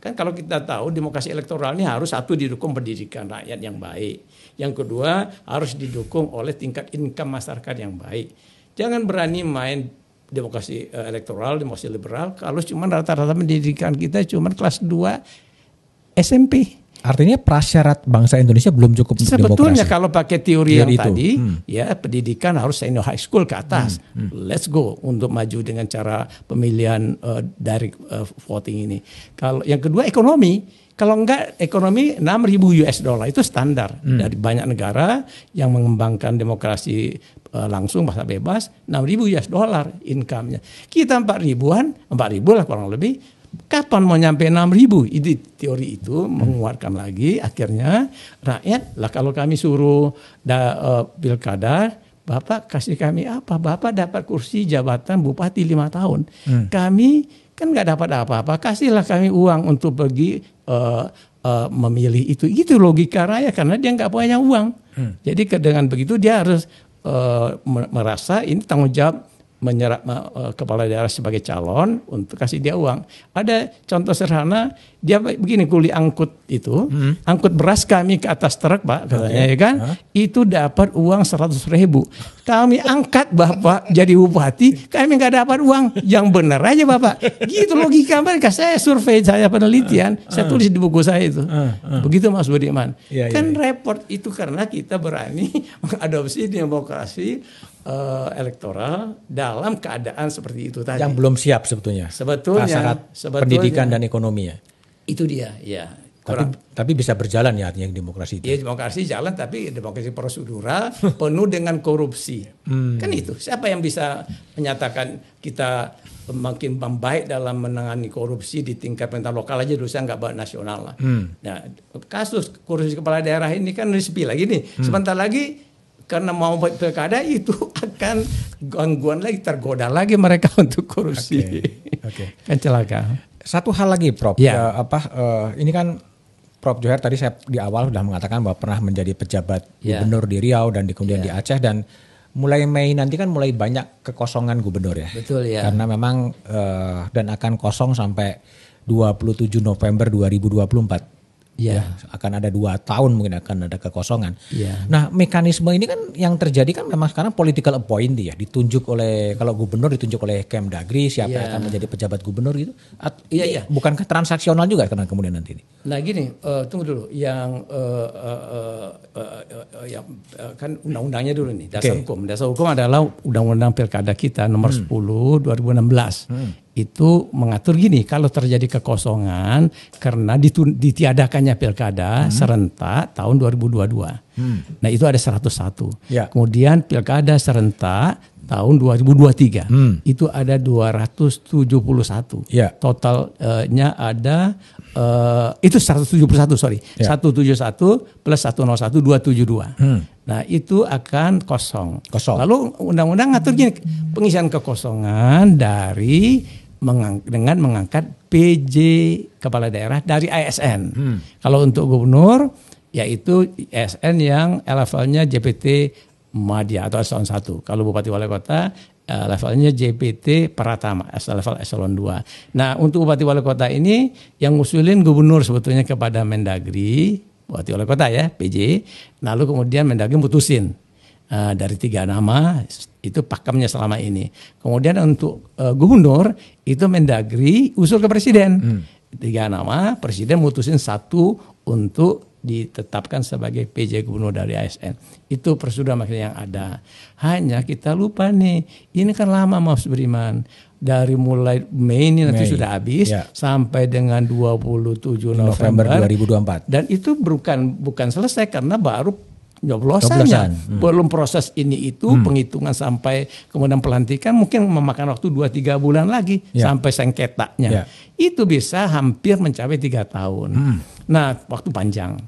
Kan kalau kita tahu demokrasi elektoral ini harus satu didukung pendidikan rakyat yang baik yang kedua, harus didukung oleh tingkat income masyarakat yang baik. Jangan berani main demokrasi eh, elektoral, demokrasi liberal kalau cuma rata-rata pendidikan kita cuma kelas 2 SMP. Artinya prasyarat bangsa Indonesia belum cukup Sebetulnya demokrasi. Sebetulnya kalau pakai teori, Biar yang itu. tadi, hmm. ya pendidikan harus senior high school ke atas. Hmm. Hmm. Let's go untuk maju dengan cara pemilihan uh, eh, dari uh, eh, voting ini. Kalau yang kedua ekonomi, kalau enggak ekonomi 6.000 US dollar itu standar hmm. dari banyak negara yang mengembangkan demokrasi uh, langsung bahasa bebas 6.000 US dollar income-nya. Kita 4000 ribuan, empat ribu lah kurang lebih kapan mau nyampe ribu? itu teori itu mengeluarkan lagi akhirnya rakyat lah kalau kami suruh da, uh, pilkada Bapak kasih kami apa? Bapak dapat kursi jabatan bupati lima tahun. Hmm. Kami kan nggak dapat apa-apa. Kasihlah kami uang untuk pergi uh, uh, memilih itu. Itu logika rakyat karena dia nggak punya uang. Hmm. Jadi dengan begitu dia harus uh, merasa ini tanggung jawab menyerap uh, kepala daerah sebagai calon untuk kasih dia uang. Ada contoh sederhana, dia begini kuli angkut itu, hmm. angkut beras kami ke atas truk pak katanya okay. ya kan, huh? itu dapat uang seratus ribu. Kami angkat bapak jadi bupati, kami nggak dapat uang. Yang benar aja bapak. Gitu logika mereka. Saya survei, saya penelitian, uh, uh. saya tulis di buku saya itu. Uh, uh. Begitu Mas Budiman. Yeah, iya, kan yeah. repot itu karena kita berani mengadopsi demokrasi uh, elektoral dalam keadaan seperti itu tadi. Yang belum siap sebetulnya. Sebetulnya. sebetulnya, pendidikan dan ekonomi ya. Itu dia, ya. Tapi, tapi bisa berjalan ya artinya demokrasi itu. Ya demokrasi jalan tapi demokrasi prosedural penuh dengan korupsi. Hmm. Kan itu. Siapa yang bisa menyatakan kita makin membaik dalam menangani korupsi di tingkat pemerintah lokal aja dulu saya nggak bawa nasional lah. Hmm. Nah kasus korupsi kepala daerah ini kan resmi lagi nih. Hmm. Sebentar lagi karena mau pilkada itu akan gangguan lagi tergoda lagi mereka untuk korupsi. Oke. Okay. Okay. kan celaka. Satu hal lagi Prof. Ya. Uh, apa uh, ini kan Prof Joher tadi saya di awal sudah mengatakan bahwa pernah menjadi pejabat yeah. gubernur di Riau dan di, kemudian yeah. di ya. Aceh dan mulai Mei nanti kan mulai banyak kekosongan gubernur ya. Betul ya. Karena memang uh, dan akan kosong sampai 27 November 2024. Ya. ya akan ada dua tahun mungkin akan ada kekosongan. Ya. Nah mekanisme ini kan yang terjadi kan memang sekarang political appointee ya ditunjuk oleh kalau gubernur ditunjuk oleh Kemdagri siapa ya. yang akan menjadi pejabat gubernur gitu. At, ya, ya. Bukankah transaksional juga karena kemudian nanti ini? Nah gini uh, tunggu dulu yang uh, uh, uh, uh, uh, ya, kan undang-undangnya dulu nih dasar okay. hukum dasar hukum adalah undang-undang pilkada kita nomor hmm. 10 2016 hmm itu mengatur gini kalau terjadi kekosongan karena ditiadakannya pilkada hmm. serentak tahun 2022. Hmm. Nah, itu ada 101. Ya. Kemudian pilkada serentak tahun 2023 hmm. itu ada 271. Ya. Totalnya eh, ada uh, itu 171 sorry. Ya. 171 plus 101 272. Hmm. Nah, itu akan kosong. Kosong. Lalu undang-undang ngatur gini pengisian kekosongan dari mengang dengan mengangkat PJ kepala daerah dari ASN. Hmm. Kalau untuk gubernur yaitu ASN yang levelnya JPT Madya atau eselon 1. Kalau bupati wali kota eh, levelnya JPT Pratama level eselon 2. Nah, untuk bupati wali kota ini yang ngusulin gubernur sebetulnya kepada Mendagri, bupati wali kota ya, PJ. Lalu kemudian Mendagri mutusin uh, dari tiga nama itu pakemnya selama ini. Kemudian untuk uh, gubernur itu Mendagri usul ke presiden. Hmm. Tiga nama, presiden mutusin satu untuk ditetapkan sebagai PJ gubernur dari ASN. Itu persudah maksudnya yang ada. Hanya kita lupa nih, ini kan lama Mas Beriman. Dari mulai Mei ini nanti Mei. sudah habis ya. sampai dengan 27 November, November 2024. Dan itu bukan bukan selesai karena baru nyoblosan. ya. Hmm. Belum proses ini itu hmm. penghitungan sampai kemudian pelantikan mungkin memakan waktu 2-3 bulan lagi yeah. sampai sengketanya. Yeah. Itu bisa hampir mencapai tiga tahun. Hmm. Nah, waktu panjang.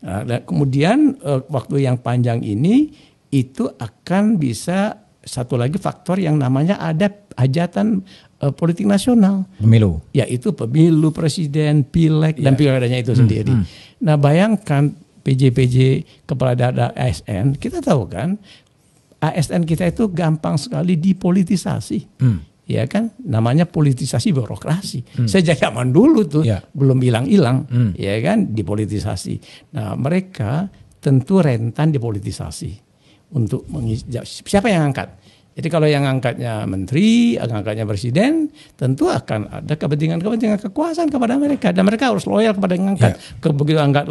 Nah, kemudian eh, waktu yang panjang ini itu akan bisa satu lagi faktor yang namanya ada hajatan uh, politik nasional. Pemilu. Yaitu pemilu presiden, pileg yeah. dan ya. pilkadanya itu hmm. sendiri. Hmm. Nah, bayangkan PJ-PJ kepala daerah ASN, kita tahu kan ASN kita itu gampang sekali dipolitisasi. Hmm. Ya kan, namanya politisasi birokrasi. Hmm. Sejak zaman dulu tuh ya. belum hilang hilang, hmm. ya kan, dipolitisasi. Nah, mereka tentu rentan dipolitisasi untuk mengisi, siapa yang angkat? Jadi kalau yang angkatnya menteri, yang angkatnya presiden, tentu akan ada kepentingan-kepentingan kekuasaan kepada mereka dan mereka harus loyal kepada yang angkat. Yeah. Ya. begitu angkat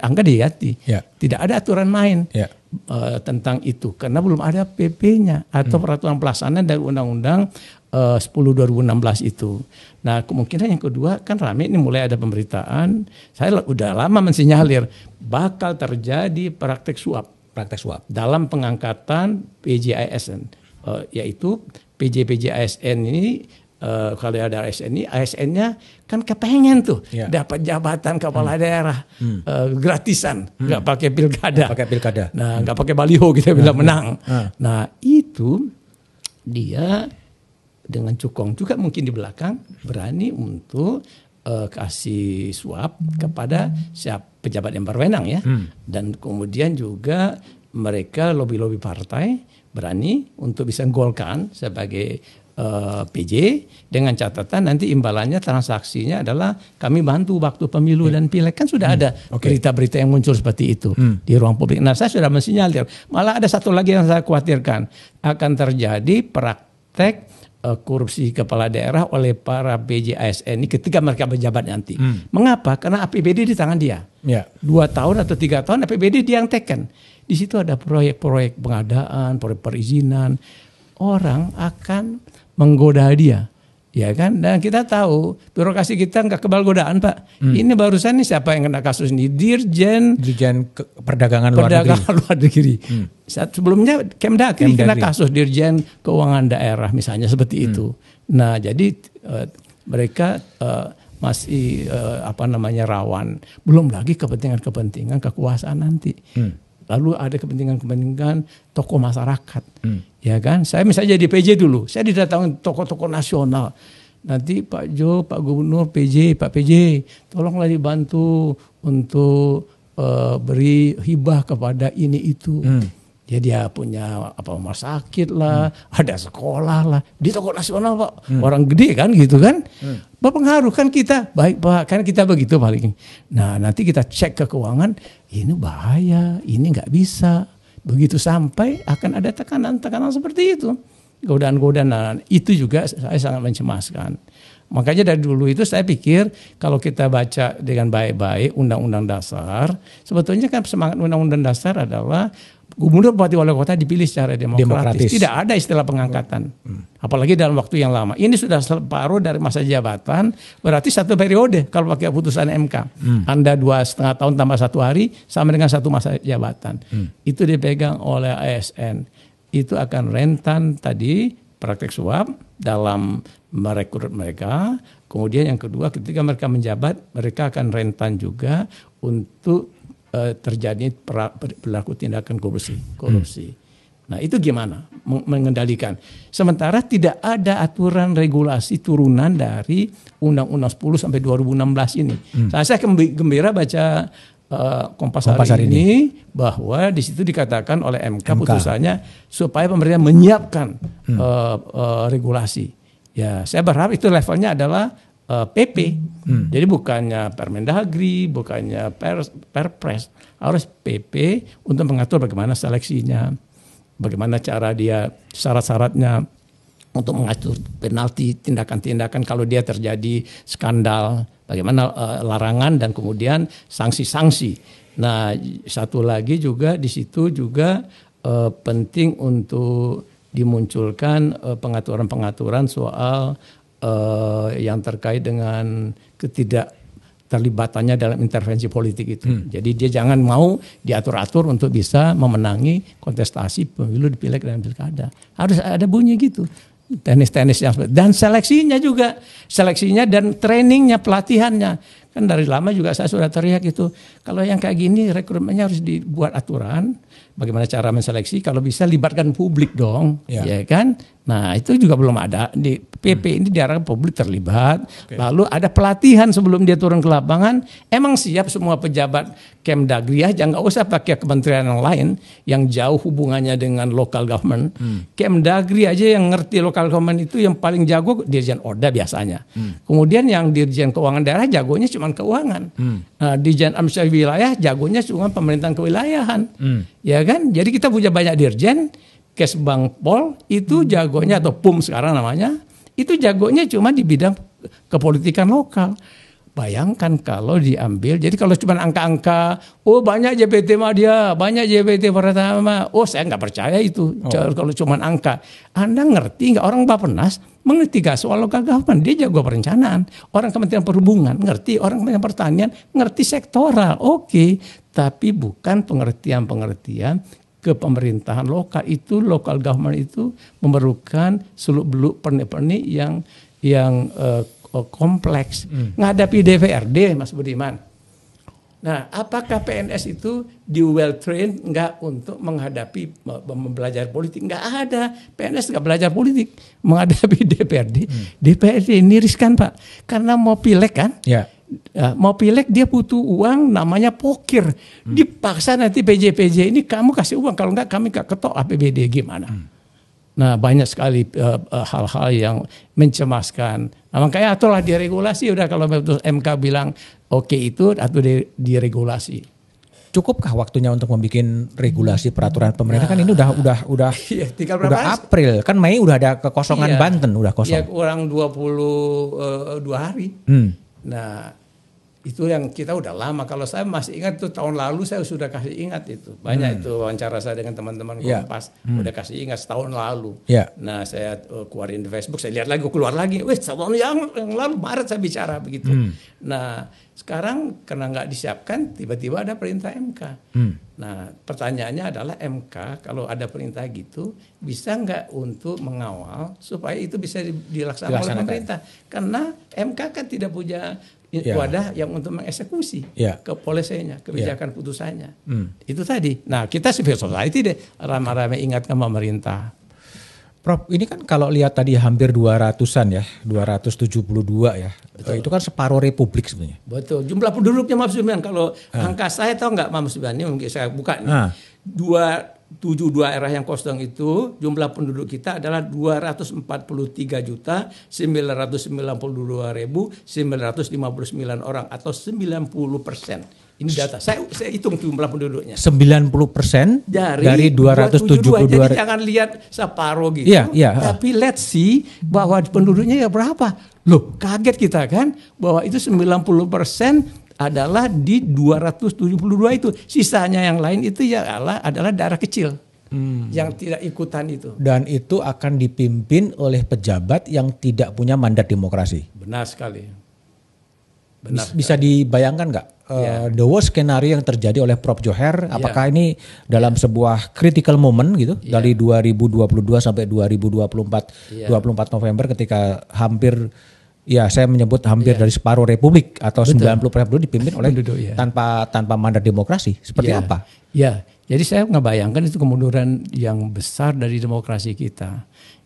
angkat diganti. Yeah. Tidak ada aturan main yeah. Ya. uh, tentang itu karena belum ada PP-nya atau hmm. peraturan pelaksanaan dari undang-undang uh, 10 2016 itu. Nah, kemungkinan yang kedua kan ramai ini mulai ada pemberitaan, saya udah lama mensinyalir bakal terjadi praktek suap praktek suap dalam pengangkatan PJISN uh, yaitu PJ-PJ ASN ini Uh, kalau ada ASN ini ASN-nya kan kepengen tuh yeah. dapat jabatan kepala hmm. daerah hmm. Uh, gratisan hmm. nggak hmm. pakai pilkada nggak pakai pilkada nah hmm. nggak hmm. pakai baliho kita gitu hmm. bilang nah, menang hmm. nah itu dia dengan cukong juga mungkin di belakang berani untuk uh, kasih suap kepada siap pejabat yang berwenang ya hmm. dan kemudian juga mereka lobby-lobby partai berani untuk bisa golkan sebagai uh, eh, PJ dengan catatan nanti imbalannya transaksinya adalah kami bantu waktu pemilu dan pilek kan sudah hmm. ada berita berita-berita yang muncul seperti itu hmm. di ruang publik. Nah saya sudah mensinyalir. Malah ada satu lagi yang saya khawatirkan akan terjadi praktek eh, korupsi kepala daerah oleh para PJ ASN ini ketika mereka menjabat nanti. Hmm. Mengapa? Karena APBD di tangan dia. Ya. Dua tahun atau tiga tahun APBD dia yang teken di situ ada proyek-proyek pengadaan, proyek perizinan. Orang akan menggoda dia. Ya kan? Dan kita tahu birokrasi kita nggak kebal godaan, Pak. Hmm. Ini barusan nih siapa yang kena kasus ini? Dirjen Dirjen perdagangan, luar negeri. Luar negeri. Hmm. sebelumnya Kemdagri, kena kasus Dirjen Keuangan Daerah misalnya seperti hmm. itu. Nah, jadi uh, mereka uh, masih uh, apa namanya rawan. Belum lagi kepentingan-kepentingan kekuasaan nanti. Hmm lalu ada kepentingan-kepentingan tokoh masyarakat. Hmm. Ya kan? Saya misalnya jadi PJ dulu, saya didatangi tokoh-tokoh nasional. Nanti Pak Jo, Pak Gubernur, PJ, Pak PJ, tolonglah dibantu untuk uh, beri hibah kepada ini itu. Hmm Ya dia punya apa rumah sakit lah, hmm. ada sekolah lah. Di toko nasional Pak, hmm. orang gede kan gitu kan. Hmm. Berpengaruh kan kita. Baik Pak, kan kita begitu paling. Nah, nanti kita cek ke keuangan, ini bahaya, ini nggak bisa. Begitu sampai akan ada tekanan-tekanan seperti itu. Godaan-godaan nah, itu juga saya sangat mencemaskan. Makanya dari dulu itu saya pikir kalau kita baca dengan baik-baik undang-undang dasar, sebetulnya kan semangat undang-undang dasar adalah gubernur bupati wali kota dipilih secara demokratis. demokratis. Tidak ada istilah pengangkatan. Hmm. Apalagi dalam waktu yang lama. Ini sudah separuh dari masa jabatan, berarti satu periode kalau pakai putusan MK. Hmm. Anda dua setengah tahun tambah satu hari sama dengan satu masa jabatan. Hmm. Itu dipegang oleh ASN. Itu akan rentan tadi praktek suap dalam merekrut mereka. Kemudian yang kedua ketika mereka menjabat, mereka akan rentan juga untuk uh, terjadi perilaku tindakan korupsi. korupsi. Hmm. Nah itu gimana mengendalikan? Sementara tidak ada aturan regulasi turunan dari Undang-Undang 10 sampai 2016 ini. Hmm. Saya, saya gembira baca uh, eh, Kompas, Kompas hari, hari ini, ini bahwa di situ dikatakan oleh MK, MK. putusannya supaya pemerintah menyiapkan hmm. uh, uh, regulasi. Ya saya berharap itu levelnya adalah uh, eh, PP. Hmm. hmm. Jadi bukannya Permendagri, bukannya per, Perpres, harus PP untuk mengatur bagaimana seleksinya, bagaimana cara dia syarat-syaratnya untuk mengatur penalti tindakan-tindakan kalau dia terjadi skandal, bagaimana uh, larangan dan kemudian sanksi-sanksi. Nah, satu lagi juga di situ juga uh, penting untuk dimunculkan pengaturan-pengaturan uh, soal uh, yang terkait dengan ketidak terlibatannya dalam intervensi politik itu. Hmm. Jadi dia jangan mau diatur-atur untuk bisa memenangi kontestasi pemilu di pileg dan pilkada. Harus ada bunyi gitu. Tenis-tenis yang dan seleksinya juga, seleksinya dan trainingnya, pelatihannya. Kan dari lama juga saya sudah teriak itu. Kalau yang kayak gini rekrutmennya harus dibuat aturan bagaimana cara menseleksi kalau bisa libatkan publik dong ya, ya kan nah itu juga belum ada di PP hmm. ini diarahkan publik terlibat okay. lalu ada pelatihan sebelum dia turun ke lapangan emang siap semua pejabat Kemdagri aja nggak usah pakai kementerian yang lain yang jauh hubungannya dengan local government hmm. Kemdagri aja yang ngerti local government itu yang paling jago dirjen Oda biasanya hmm. kemudian yang dirjen keuangan daerah jagonya cuma keuangan hmm. nah, dirjen administrasi wilayah jagonya cuma pemerintahan kewilayahan hmm. ya kan? Jadi kita punya banyak dirjen, Kesbang Pol itu hmm. jagonya atau PUM sekarang namanya, itu jagonya cuma di bidang kepolitikan lokal. Bayangkan kalau diambil, jadi kalau cuma angka-angka, oh banyak JPT Madya, banyak JPT Pratama, oh saya nggak percaya itu oh. kalau cuma angka. Anda ngerti nggak orang Bapenas mengerti gak soal lokal government, dia jago perencanaan. Orang Kementerian Perhubungan ngerti, orang Kementerian Pertanian ngerti sektoral, oke. Okay tapi bukan pengertian-pengertian ke pemerintahan lokal itu lokal government itu memerlukan seluk beluk pernik-pernik yang yang uh, kompleks hmm. ngadapi DPRD Mas Budiman. Nah, apakah PNS itu di well trained nggak untuk menghadapi mempelajari politik? Nggak ada PNS nggak belajar politik menghadapi DPRD. Hmm. DPRD ini riskan pak, karena mau pilek kan? Yeah Ya, mau pilek dia butuh uang namanya pokir. Hmm. Dipaksa nanti PJ-PJ ini kamu kasih uang kalau enggak kami enggak ketok APBD gimana. Hmm. Nah banyak sekali eh, eh, hal-hal uh, uh, yang mencemaskan. Nah, makanya aturlah diregulasi udah kalau MK bilang oke okay itu atau diregulasi cukupkah waktunya untuk membuat regulasi peraturan pemerintah nah, kan ini udah nah. udah udah iya, tinggal berapa udah April kan Mei udah ada kekosongan iya, Banten udah kosong. ya kurang 22 uh, hari. Hmm. Nah, itu yang kita udah lama. Kalau saya masih ingat itu tahun lalu saya sudah kasih ingat itu. Banyak hmm. itu wawancara saya dengan teman-teman yeah. Kompas hmm. udah kasih ingat setahun lalu. Yeah. Nah, saya uh, keluarin di Facebook, saya lihat lagi keluar lagi. Wih, tahun yang yang lalu Maret saya bicara begitu. Hmm. Nah, sekarang karena nggak disiapkan tiba-tiba ada perintah MK. Hmm. Nah, pertanyaannya adalah MK kalau ada perintah gitu bisa nggak untuk mengawal supaya itu bisa dilaksanakan, dilaksanakan. oleh pemerintah? Karena MK kan tidak punya yeah. Ya. wadah yang untuk mengeksekusi yeah. ke polisinya, ya. kebijakan yeah. putusannya. Mm. Itu tadi. Nah, kita civil society deh ramai-ramai ingatkan pemerintah. Prof, ini kan kalau lihat tadi hampir 200-an ya, 272 ya. Betul. Itu kan separuh republik sebenarnya. Betul. Jumlah penduduknya maksudnya kalau ah. angka saya tahu enggak Mas ini mungkin saya buka nih. Ah. Dua tujuh dua daerah yang kosong itu jumlah penduduk kita adalah 243 juta 992.959 orang atau 90 persen. Ini data. Saya, saya hitung jumlah penduduknya. 90 persen dari, dari 272. Jadi jangan lihat separuh gitu. ya, Tapi let's see bahwa penduduknya ya berapa. Loh kaget kita kan bahwa itu 90 persen adalah di 272 itu. Sisanya yang lain itu ya adalah, adalah darah kecil hmm. yang tidak ikutan itu. Dan itu akan dipimpin oleh pejabat yang tidak punya mandat demokrasi. Benar sekali. Benar sekali. Bisa dibayangkan nggak yeah. Ya. uh, the worst skenario yang terjadi oleh Prof Joher? Ya. Apakah ini dalam yeah. sebuah critical moment gitu yeah. dari 2022 sampai 2024, yeah. 24 November ketika hampir ya saya menyebut hampir yeah. dari separuh republik atau Betul. 90 persen dipimpin oleh penduduk, ya. tanpa tanpa mandat demokrasi seperti yeah. apa? Ya, jadi saya ngebayangkan itu kemunduran yang besar dari demokrasi kita.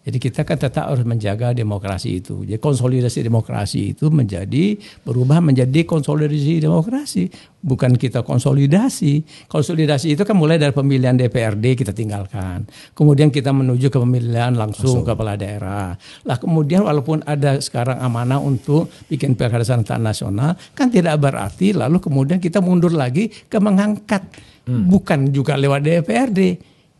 Jadi kita kan tetap harus menjaga demokrasi itu. Jadi konsolidasi demokrasi itu menjadi berubah menjadi konsolidasi demokrasi, bukan kita konsolidasi. Konsolidasi itu kan mulai dari pemilihan DPRD kita tinggalkan. Kemudian kita menuju ke pemilihan langsung, langsung. kepala daerah. Lah kemudian walaupun ada sekarang amanah untuk bikin pilkada serentak nasional, kan tidak berarti lalu kemudian kita mundur lagi ke mengangkat hmm. bukan juga lewat DPRD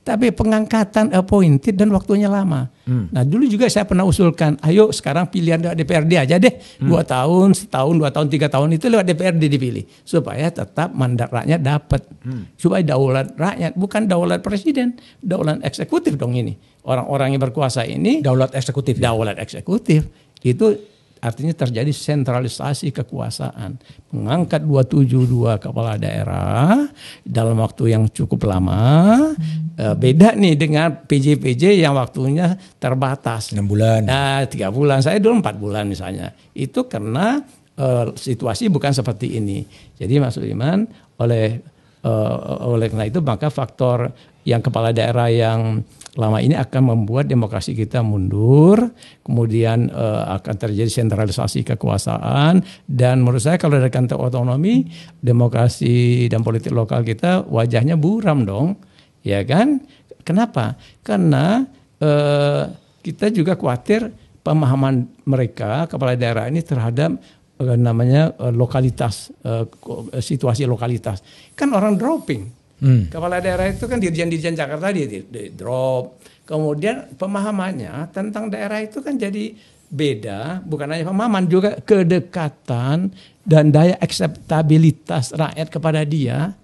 tapi pengangkatan appointed dan waktunya lama. Hmm. Nah dulu juga saya pernah usulkan, ayo sekarang pilihan lewat DPRD aja deh, hmm. dua tahun, setahun, dua tahun, tiga tahun itu lewat DPRD dipilih supaya tetap mandat rakyat dapat, hmm. supaya daulat rakyat bukan daulat presiden, daulat eksekutif dong ini orang-orang yang berkuasa ini daulat eksekutif, ya? daulat eksekutif itu artinya terjadi sentralisasi kekuasaan. Mengangkat 272 kepala daerah dalam waktu yang cukup lama. Hmm. Eh, beda nih dengan PJ-PJ yang waktunya terbatas. 6 bulan. Nah, 3 bulan. Saya dulu 4 bulan misalnya. Itu karena uh, situasi bukan seperti ini. Jadi Mas Iman oleh uh, oleh karena itu maka faktor yang kepala daerah yang lama ini akan membuat demokrasi kita mundur, kemudian uh, akan terjadi sentralisasi kekuasaan dan menurut saya kalau dari kantor otonomi demokrasi dan politik lokal kita wajahnya buram dong, ya kan? Kenapa? Karena uh, kita juga khawatir pemahaman mereka kepala daerah ini terhadap uh, namanya uh, lokalitas uh, situasi lokalitas kan orang dropping Hmm. Kepala daerah itu kan dirjen-dirjen Jakarta dia di, di drop. Kemudian pemahamannya tentang daerah itu kan jadi beda, bukan hanya pemahaman juga kedekatan dan daya akseptabilitas rakyat kepada dia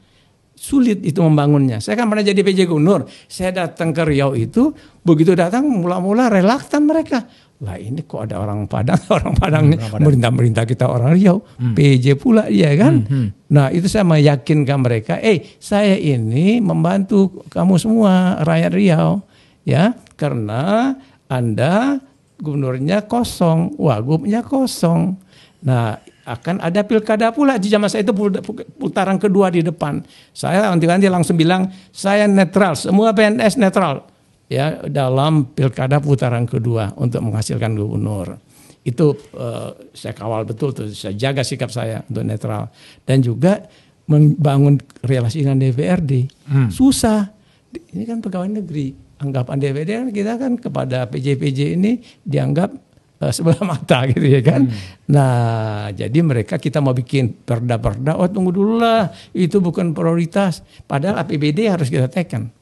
sulit itu membangunnya. Saya kan pernah jadi PJ Gubernur, saya datang ke Riau itu, begitu datang mula-mula relaktan mereka lah ini kok ada orang Padang, orang Padang hmm, merintah-merintah kita orang Riau, hmm. PJ pula dia kan. Hmm, hmm. Nah itu saya meyakinkan mereka, eh saya ini membantu kamu semua rakyat Riau ya karena Anda gubernurnya kosong, wagubnya kosong. Nah akan ada pilkada pula di zaman saya itu putaran kedua di depan. Saya nanti-nanti langsung bilang saya netral, semua PNS netral ya dalam pilkada putaran kedua untuk menghasilkan gubernur itu eh, saya kawal betul tuh saya jaga sikap saya untuk netral dan juga membangun relasi dengan DPRD hmm. susah ini kan pegawai negeri anggapan DPRD kan kita kan kepada PJPJ pj ini dianggap eh, sebelah mata gitu ya kan hmm. nah jadi mereka kita mau bikin perda-perda oh tunggu dulu lah itu bukan prioritas padahal APBD harus kita tekan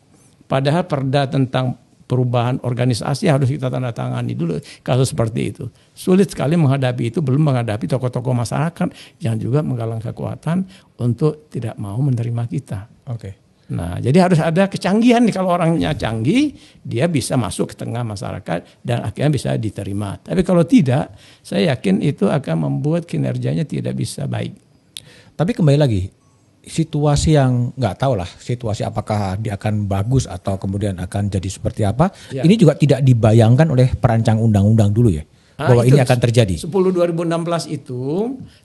Padahal perda tentang perubahan organisasi harus kita tanda tangani dulu kasus seperti itu. Sulit sekali menghadapi itu, belum menghadapi tokoh-tokoh masyarakat yang juga menggalang kekuatan untuk tidak mau menerima kita. Oke. Okay. Nah, jadi harus ada kecanggihan nih kalau orangnya canggih, dia bisa masuk ke tengah masyarakat dan akhirnya bisa diterima. Tapi kalau tidak, saya yakin itu akan membuat kinerjanya tidak bisa baik. Tapi kembali lagi, situasi yang nggak tahu lah situasi apakah dia akan bagus atau kemudian akan jadi seperti apa ya. ini juga tidak dibayangkan oleh perancang undang-undang dulu ya ah, bahwa itu, ini akan terjadi 10 2016 itu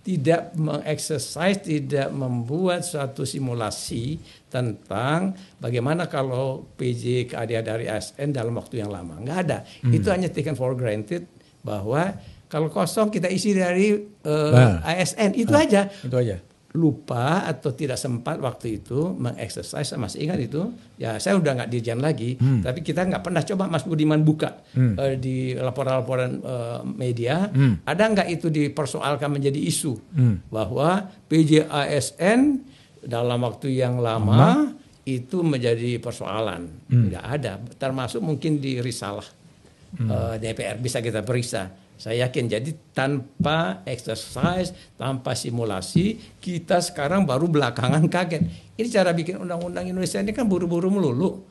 tidak mengeksersis tidak membuat suatu simulasi tentang bagaimana kalau PJ keadaan dari ASN dalam waktu yang lama nggak ada hmm. itu hanya taken for granted bahwa kalau kosong kita isi dari uh, nah. ASN itu nah, aja. Itu aja lupa atau tidak sempat waktu itu mengeksersis mas ingat itu ya saya udah nggak dirjen lagi hmm. tapi kita nggak pernah coba Mas Budiman buka hmm. uh, di laporan-laporan uh, media hmm. ada nggak itu dipersoalkan menjadi isu hmm. bahwa PJASN dalam waktu yang lama hmm. itu menjadi persoalan hmm. nggak ada termasuk mungkin di risalah hmm. uh, eh, DPR bisa kita periksa saya yakin jadi tanpa exercise, tanpa simulasi, kita sekarang baru belakangan kaget. Ini cara bikin undang-undang Indonesia ini kan buru-buru melulu.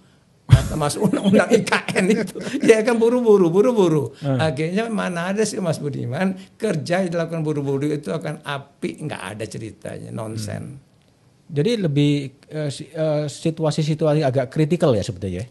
Kata Mas Undang-Undang IKN itu, ya kan buru-buru, buru-buru. Ah. Akhirnya mana ada sih Mas Budiman kerja yang dilakukan buru-buru itu akan api, nggak ada ceritanya, nonsen. Hmm. Jadi lebih eh, eh, situasi-situasi uh, agak kritikal ya sebetulnya Ya,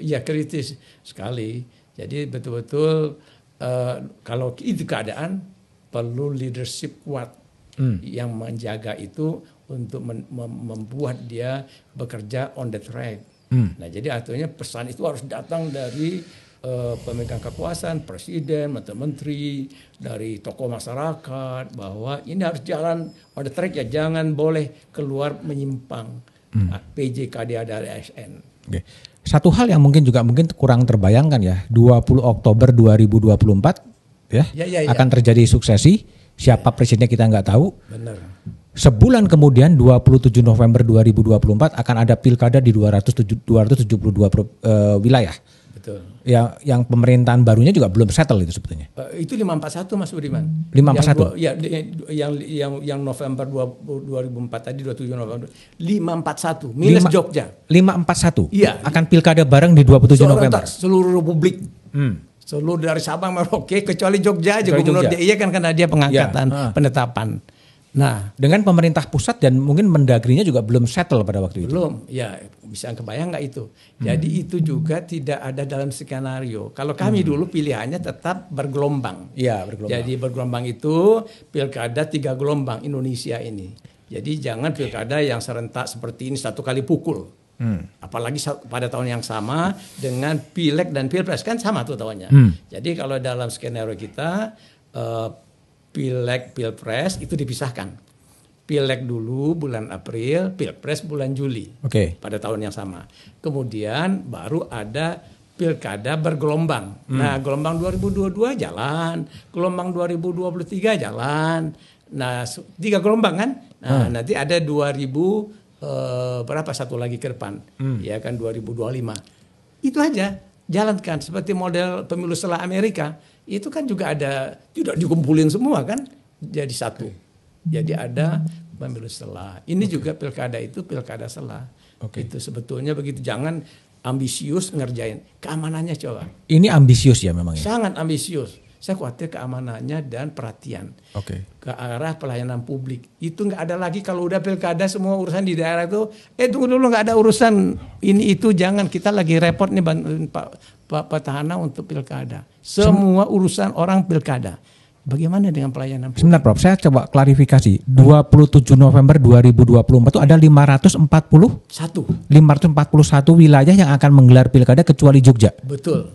ya kritis sekali. Jadi betul-betul Eh, kalau itu keadaan perlu leadership kuat hmm. yang menjaga itu untuk mem membuat dia bekerja on the track. Hmm. Nah, jadi artinya pesan itu harus datang dari uh, pemegang kekuasaan, presiden, menteri, dari tokoh masyarakat bahwa ini harus jalan on the track ya, jangan boleh keluar menyimpang. Hmm. Nah, PJKD ada ASN. Okay. Satu hal yang mungkin juga mungkin kurang terbayangkan ya, 20 Oktober 2024 ya, ya, ya, ya. akan terjadi suksesi. Siapa ya. presidennya kita nggak tahu. Bener. Sebulan kemudian 27 November 2024 akan ada pilkada di 200, 272 uh, wilayah. Betul. Ya, yang pemerintahan barunya juga belum settle itu sebetulnya. Uh, itu 541 Mas Budiman. 541. Yang, dua, ya, eh, yang yang yang November 2004 tadi 27 November. 541 minus Lima, Jogja. 541. Iya. Akan pilkada bareng di 27 Seorang November. Seluruh Republik. Hmm. Seluruh dari Sabang Merauke kecuali Jogja aja kecuali gubernur Jogja. DIY kan karena dia ya. pengangkatan ya. penetapan. Nah, dengan pemerintah pusat dan mungkin mendagrinya juga belum settle pada waktu itu. Belum, ya bisa kebayang nggak itu. Hmm. Jadi itu juga tidak ada dalam skenario. Kalau kami hmm. dulu pilihannya tetap bergelombang. Iya, bergelombang. Jadi bergelombang itu pilkada tiga gelombang Indonesia ini. Jadi jangan pilkada yang serentak seperti ini satu kali pukul. Hmm. Apalagi pada tahun yang sama dengan pileg dan pilpres kan sama tuh tahunnya. Hmm. Jadi kalau dalam skenario kita eh, pileg pilpres itu dipisahkan pileg dulu bulan April pilpres bulan Juli okay. pada tahun yang sama kemudian baru ada pilkada bergelombang hmm. nah gelombang 2022 jalan gelombang 2023 jalan nah tiga gelombang kan nah hmm. nanti ada 2000 Uh, eh, berapa satu lagi ke depan hmm. ya kan 2025 itu aja jalankan seperti model pemilu setelah Amerika itu kan juga ada tidak dikumpulin semua kan jadi satu. Jadi ada pemilu selah. Ini okay. juga pilkada itu pilkada selah. Okay. Itu sebetulnya begitu. Jangan ambisius ngerjain keamanannya coba. Ini ambisius ya memang ya? Sangat ambisius. Saya khawatir keamanannya dan perhatian okay. ke arah pelayanan publik. Itu nggak ada lagi kalau udah pilkada semua urusan di daerah itu. Eh tunggu dulu nggak ada urusan ini itu jangan kita lagi repot nih Pak Pak Petahana untuk pilkada. Semua urusan orang pilkada. Bagaimana dengan pelayanan? Sebentar Prof, saya coba klarifikasi. 27 November 2024 itu ada 540 satu 541 wilayah yang akan menggelar pilkada kecuali Jogja. Betul.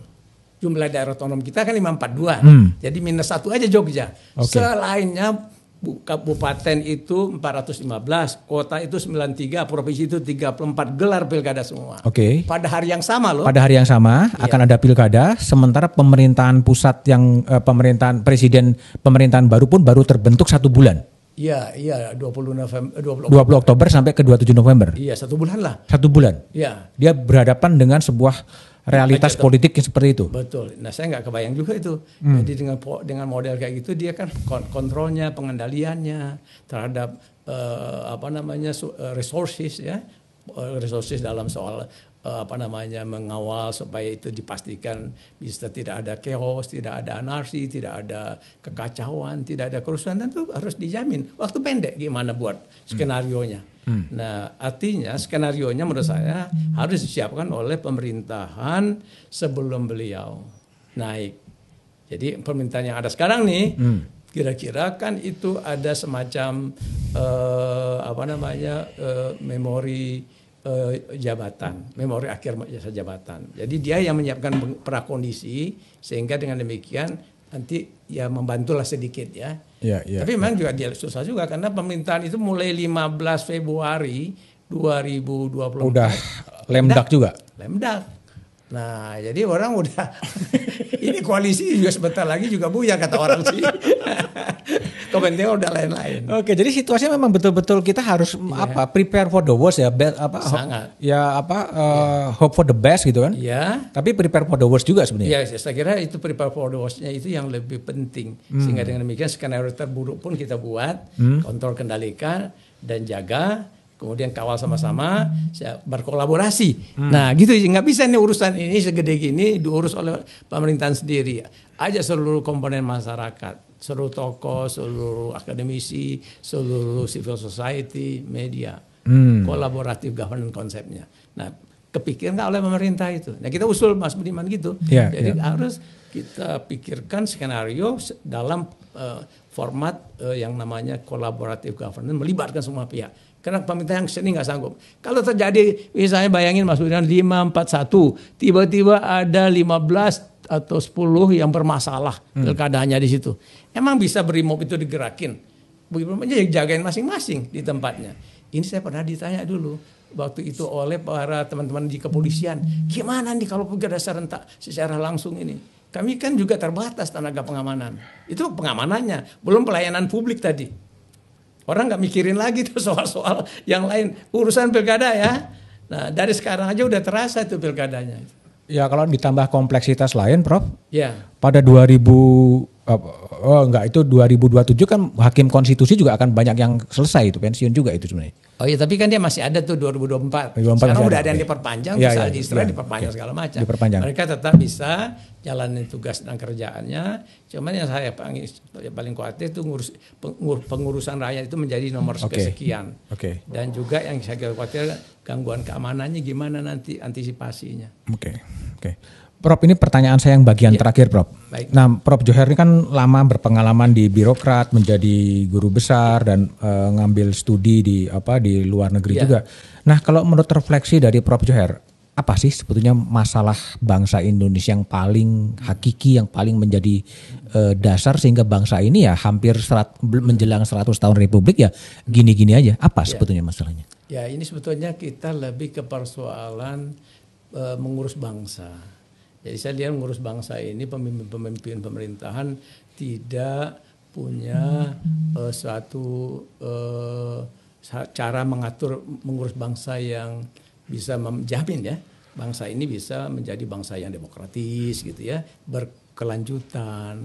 Jumlah daerah otonom kita kan 542. Hmm. Jadi minus satu aja Jogja. Okay. Selainnya kabupaten itu 415, kota itu 93, provinsi itu 34 gelar pilkada semua. Oke. Okay. Pada hari yang sama loh. Pada hari yang sama iya. akan ada pilkada, sementara pemerintahan pusat yang eh, pemerintahan presiden pemerintahan baru pun baru terbentuk satu bulan. Iya, iya 20 November 20 Oktober. 20 Oktober sampai ke 27 November. Iya, satu bulan lah. Satu bulan. Iya. Dia berhadapan dengan sebuah realitas politiknya politik yang seperti itu. Betul. Nah saya nggak kebayang juga itu. Hmm. Jadi dengan dengan model kayak gitu dia kan kontrolnya, pengendaliannya terhadap uh, apa namanya eh, resources ya, eh, resources dalam soal uh, apa namanya mengawal supaya itu dipastikan bisa tidak ada chaos, tidak ada anarki, tidak ada kekacauan, tidak ada kerusuhan dan itu harus dijamin. Waktu pendek gimana buat skenario nya. Hmm Hmm. Nah, artinya skenario nya menurut saya harus disiapkan oleh pemerintahan sebelum beliau naik. Jadi pemerintahan yang ada sekarang nih, hmm. kira-kira kan itu ada semacam eh, apa namanya eh, memori eh, jabatan, memori akhir masa jabatan. Jadi dia yang menyiapkan prakondisi sehingga dengan demikian nanti ya membantulah sedikit ya. ya, ya Tapi memang ya. juga dia susah juga karena pemerintahan itu mulai 15 Februari 2020. Udah lemdak juga. Lemdak. Nah, jadi orang udah ini koalisi juga sebentar lagi juga bu ya kata orang sih. Kepentingan udah lain-lain. Oke, jadi situasinya memang betul-betul kita harus yeah. apa prepare for the worst ya, best, apa Sangat. Hope, ya apa uh, iya. eh, yeah. hope for the best gitu kan? Iya. Yeah. Tapi prepare for the worst juga sebenarnya. Ya yeah, saya kira itu prepare for the worstnya itu yang lebih penting. Hmm. Sehingga dengan demikian skenario terburuk pun kita buat, hmm. kontrol kendalikan dan jaga kemudian kawal sama-sama ya, berkolaborasi. Hmm. Nah, gitu nggak bisa nih urusan ini segede gini diurus oleh pemerintahan sendiri. Aja seluruh komponen masyarakat seluruh tokoh, seluruh akademisi, seluruh civil society, media. Hmm. Kolaboratif governance konsepnya. Nah, kepikiran nggak oleh pemerintah itu? Nah, kita usul Mas Budiman gitu. Yeah, Jadi yeah. harus kita pikirkan skenario dalam uh, format uh, yang namanya kolaboratif governance melibatkan semua pihak. Karena pemerintah yang sini nggak sanggup. Kalau terjadi, misalnya bayangin Mas Budiman 541, tiba-tiba ada 15 atau 10 yang bermasalah hmm. pilkadanya di situ. Emang bisa brimob itu digerakin. Bagaimana jagain masing-masing di tempatnya. Ini saya pernah ditanya dulu waktu itu oleh para teman-teman di kepolisian, gimana nih kalau pilkada serentak secara langsung ini? Kami kan juga terbatas tenaga pengamanan. Itu pengamanannya, belum pelayanan publik tadi. Orang nggak mikirin lagi tuh soal-soal yang lain. Urusan pilkada ya. Nah dari sekarang aja udah terasa itu pilkadanya. Ya kalau ditambah kompleksitas lain, Prof. Ya. Pada 2000 eh, oh enggak itu 2027 kan hakim konstitusi juga akan banyak yang selesai itu pensiun juga itu sebenarnya. Oh iya tapi kan dia masih ada tuh 2024. 2024 Sekarang udah ada yang diperpanjang, ya, misalnya ya, di ya, diperpanjang ya, segala macam. Diperpanjang. Mereka tetap bisa jalanin tugas dan kerjaannya. Cuman yang saya paling, paling khawatir itu ngurus, pengurusan rakyat itu menjadi nomor okay. sekian. Okay. Dan juga yang saya khawatir gangguan keamanannya gimana nanti antisipasinya. Oke, okay. oke. Okay. Prof ini pertanyaan saya yang bagian ya. terakhir Prof. Baik. Nah Prof Joher ini kan lama berpengalaman di birokrat, menjadi guru besar dan e, ngambil studi di apa di luar negeri ya. juga. Nah kalau menurut refleksi dari Prof Joher, apa sih sebetulnya masalah bangsa Indonesia yang paling hakiki yang paling menjadi uh, dasar sehingga bangsa ini ya hampir serat, menjelang 100 tahun Republik ya gini-gini aja apa ya. sebetulnya masalahnya ya ini sebetulnya kita lebih ke persoalan uh, mengurus bangsa jadi saya lihat mengurus bangsa ini pemimpin-pemimpin pemerintahan tidak punya uh, suatu uh, cara mengatur mengurus bangsa yang bisa menjamin ya bangsa ini bisa menjadi bangsa yang demokratis gitu ya berkelanjutan.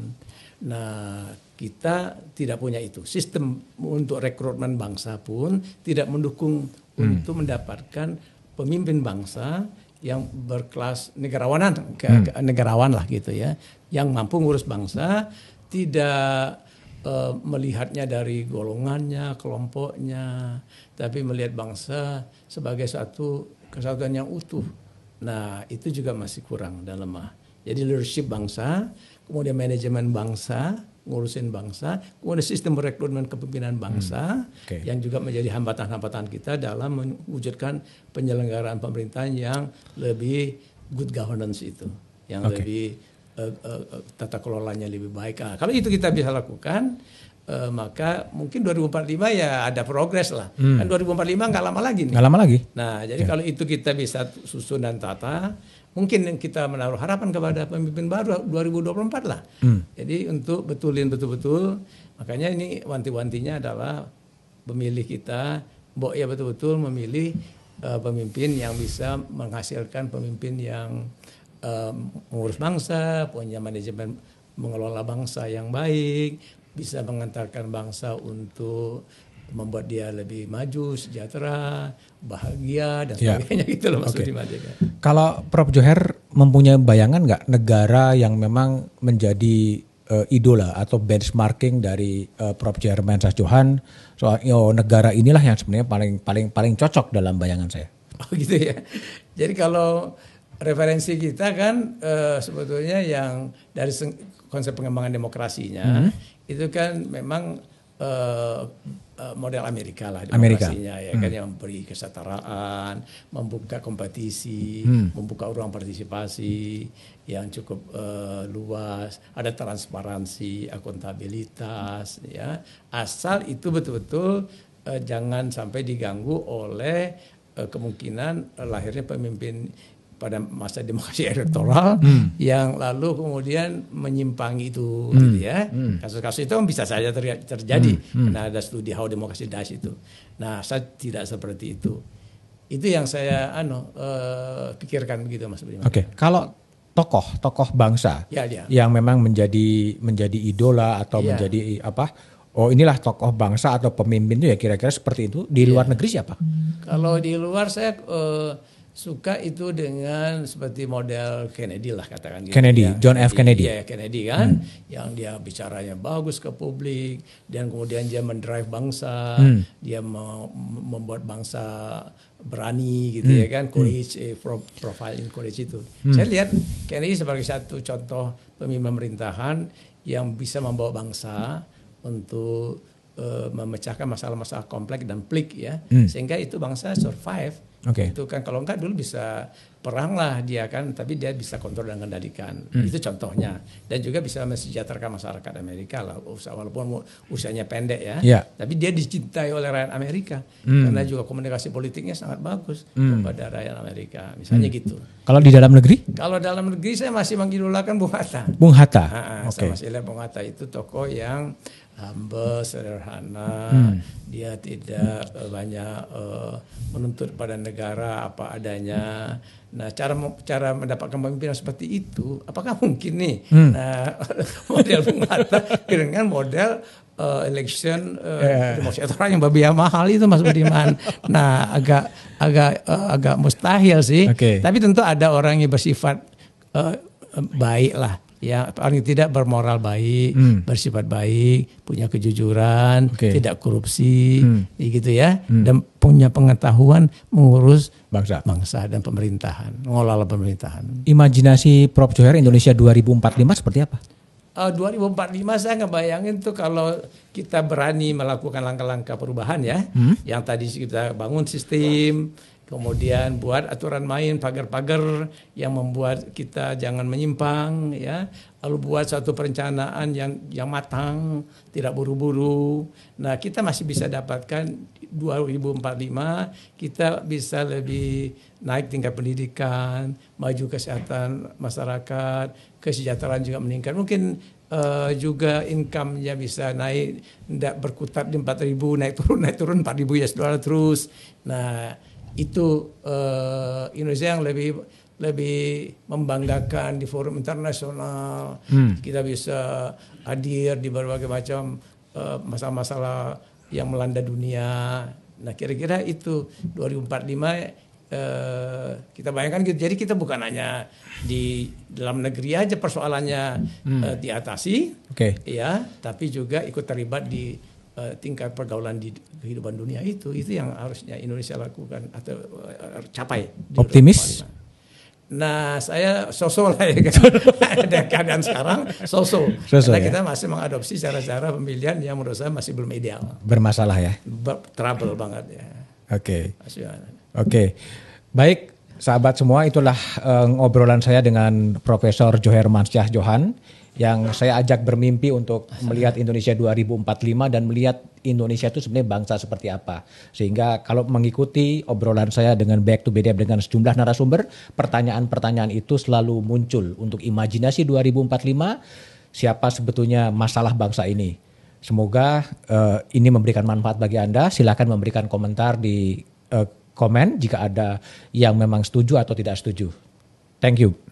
Nah kita tidak punya itu sistem untuk rekrutmen bangsa pun tidak mendukung hmm. untuk mendapatkan pemimpin bangsa yang berkelas negarawanan hmm. negarawan lah gitu ya yang mampu ngurus bangsa tidak uh, melihatnya dari golongannya, kelompoknya, tapi melihat bangsa sebagai satu kesatuan yang utuh. Nah, itu juga masih kurang dan lemah. Jadi leadership bangsa, kemudian manajemen bangsa, ngurusin bangsa, kemudian sistem rekrutmen kepemimpinan bangsa hmm. okay. yang juga menjadi hambatan-hambatan kita dalam mewujudkan penyelenggaraan pemerintahan yang lebih good governance itu, yang okay. lebih Eh, eh, eh, tata kelolanya lebih baik. Nah, kalau itu kita bisa lakukan, uh, maka mungkin 2045 ya ada progres lah. Hmm. Kan 2045 nggak lama lagi nih. Nggak lama lagi. Nah, jadi ya. kalau itu kita bisa susun dan tata, mungkin kita menaruh harapan kepada pemimpin baru 2024 lah. Hmm. Jadi untuk betulin betul-betul, makanya ini wanti-wantinya adalah pemilih kita, mbok ya betul-betul memilih uh, pemimpin yang bisa menghasilkan pemimpin yang Eh, mengurus bangsa, punya manajemen mengelola bangsa yang baik, bisa mengantarkan bangsa untuk membuat dia lebih maju, sejahtera, bahagia dan ya. sebagainya yeah. gitu loh Mas okay. Ya kan? Kalau Prof Joher mempunyai bayangan nggak negara yang memang menjadi uh, idola atau benchmarking dari uh, Prof. Joher Mensah Johan soal oh, negara inilah yang sebenarnya paling paling paling cocok dalam bayangan saya. Oh gitu ya. Jadi kalau referensi kita kan uh, sebetulnya yang dari konsep pengembangan demokrasinya -hmm. itu kan memang uh, model Amerika lah demokrasinya Amerika. ya kan, hmm. kan yang memberi kesetaraan, membuka kompetisi, hmm. membuka ruang partisipasi yang cukup uh, luas, ada transparansi, akuntabilitas ya. Asal itu betul-betul uh, jangan sampai diganggu oleh uh, kemungkinan uh, lahirnya pemimpin pada masa demokrasi elektoral hmm. yang lalu kemudian menyimpangi itu hmm. gitu ya hmm. kasus-kasus itu bisa saja ter terjadi hmm. hmm. karena ada studi how demokrasi das itu nah saya tidak seperti itu itu yang saya ano uh, eh, pikirkan begitu mas oke okay. kalau tokoh tokoh bangsa ya, ya. yang memang menjadi menjadi idola atau ya. menjadi apa oh inilah tokoh bangsa atau pemimpin itu ya kira-kira seperti itu di luar ya. negeri siapa? Kalau di luar saya uh, suka itu dengan seperti model Kennedy lah katakan gitu. Kennedy, ya. John F. Iya, Kennedy. ya Kennedy kan hmm. yang dia bicaranya bagus ke publik dan kemudian dia mendrive bangsa, hmm. dia membuat bangsa berani gitu hmm. ya kan courage hmm. eh, pro, profile in courage itu. Hmm. Saya lihat Kennedy sebagai satu contoh pemimpin pemerintahan yang bisa membawa bangsa untuk uh, memecahkan masalah-masalah kompleks dan pelik ya. Hmm. Sehingga itu bangsa survive Okay. Itu kan kalau enggak dulu bisa perang lah dia kan, tapi dia bisa kontrol dan kendalikan. Hmm. Itu contohnya. Dan juga bisa mensejahterakan masyarakat Amerika lah, walaupun usianya pendek ya. Yeah. Tapi dia dicintai oleh rakyat Amerika hmm. karena juga komunikasi politiknya sangat bagus hmm. kepada rakyat Amerika, misalnya hmm. gitu. Kalau di dalam negeri? Kalau dalam negeri saya masih mengidolakan Bung Hatta. Bung Hatta. -ha, okay. Saya masih lihat Bung Hatta itu tokoh yang humble, sederhana. Hmm. Dia tidak uh, banyak uh, menuntut pada negara apa adanya. Nah, cara cara mendapatkan pemimpin seperti itu, apakah mungkin nih? Hmm. Nah, model Bung dengan model uh, election uh, yeah. demokrasi yang lebih mahal itu Mas Budiman. nah, agak agak uh, agak mustahil sih. Okay. Tapi tentu ada orang yang bersifat uh, baik lah ya paling tidak bermoral baik, hmm. bersifat baik, punya kejujuran, okay. tidak korupsi, hmm. gitu ya, hmm. dan punya pengetahuan mengurus bangsa, bangsa dan pemerintahan, mengelola pemerintahan. Imajinasi Prof. Joher Indonesia 2045 seperti apa? Ah, uh, 2045 saya ngebayangin tuh kalau kita berani melakukan langkah-langkah perubahan ya, hmm? yang tadi kita bangun sistem kemudian buat aturan main pagar-pagar yang membuat kita jangan menyimpang ya lalu buat satu perencanaan yang yang matang tidak buru-buru nah kita masih bisa dapatkan 2045 kita bisa lebih naik tingkat pendidikan maju kesehatan masyarakat kesejahteraan juga meningkat mungkin uh, juga income-nya bisa naik tidak berkutat di 4000 naik turun naik turun 4000 ya dollar terus nah itu uh, Indonesia yang lebih lebih membanggakan di forum internasional. Hmm. Kita bisa hadir di berbagai macam masalah eh, masalah-masalah yang melanda dunia. Nah, kira-kira itu 2045 uh, eh, kita bayangkan gitu. Jadi kita bukan hanya di dalam negeri aja persoalannya hmm. uh, diatasi, okay. ya, tapi juga ikut terlibat di Eh, tingkat pergaulan di kehidupan dunia itu itu yang harusnya Indonesia lakukan atau eh, capai optimis Nah, saya sosok lah ya kan. Ada keadaan sekarang sosok. Karena ya? kita masih mengadopsi cara-cara pemilihan yang menurut saya masih belum ideal. Bermasalah ya? Ber trouble banget ya. Oke. Okay. Oke. Okay. Baik, sahabat semua itulah uh, eh, obrolan saya dengan Profesor Joher Mansyah Johan yang saya ajak bermimpi untuk melihat Indonesia 2045 dan melihat Indonesia itu sebenarnya bangsa seperti apa. Sehingga kalau mengikuti obrolan saya dengan Back to BDM dengan sejumlah narasumber, pertanyaan-pertanyaan itu selalu muncul untuk imajinasi 2045 siapa sebetulnya masalah bangsa ini. Semoga uh, ini memberikan manfaat bagi Anda. Silahkan memberikan komentar di uh, komen jika ada yang memang setuju atau tidak setuju. Thank you.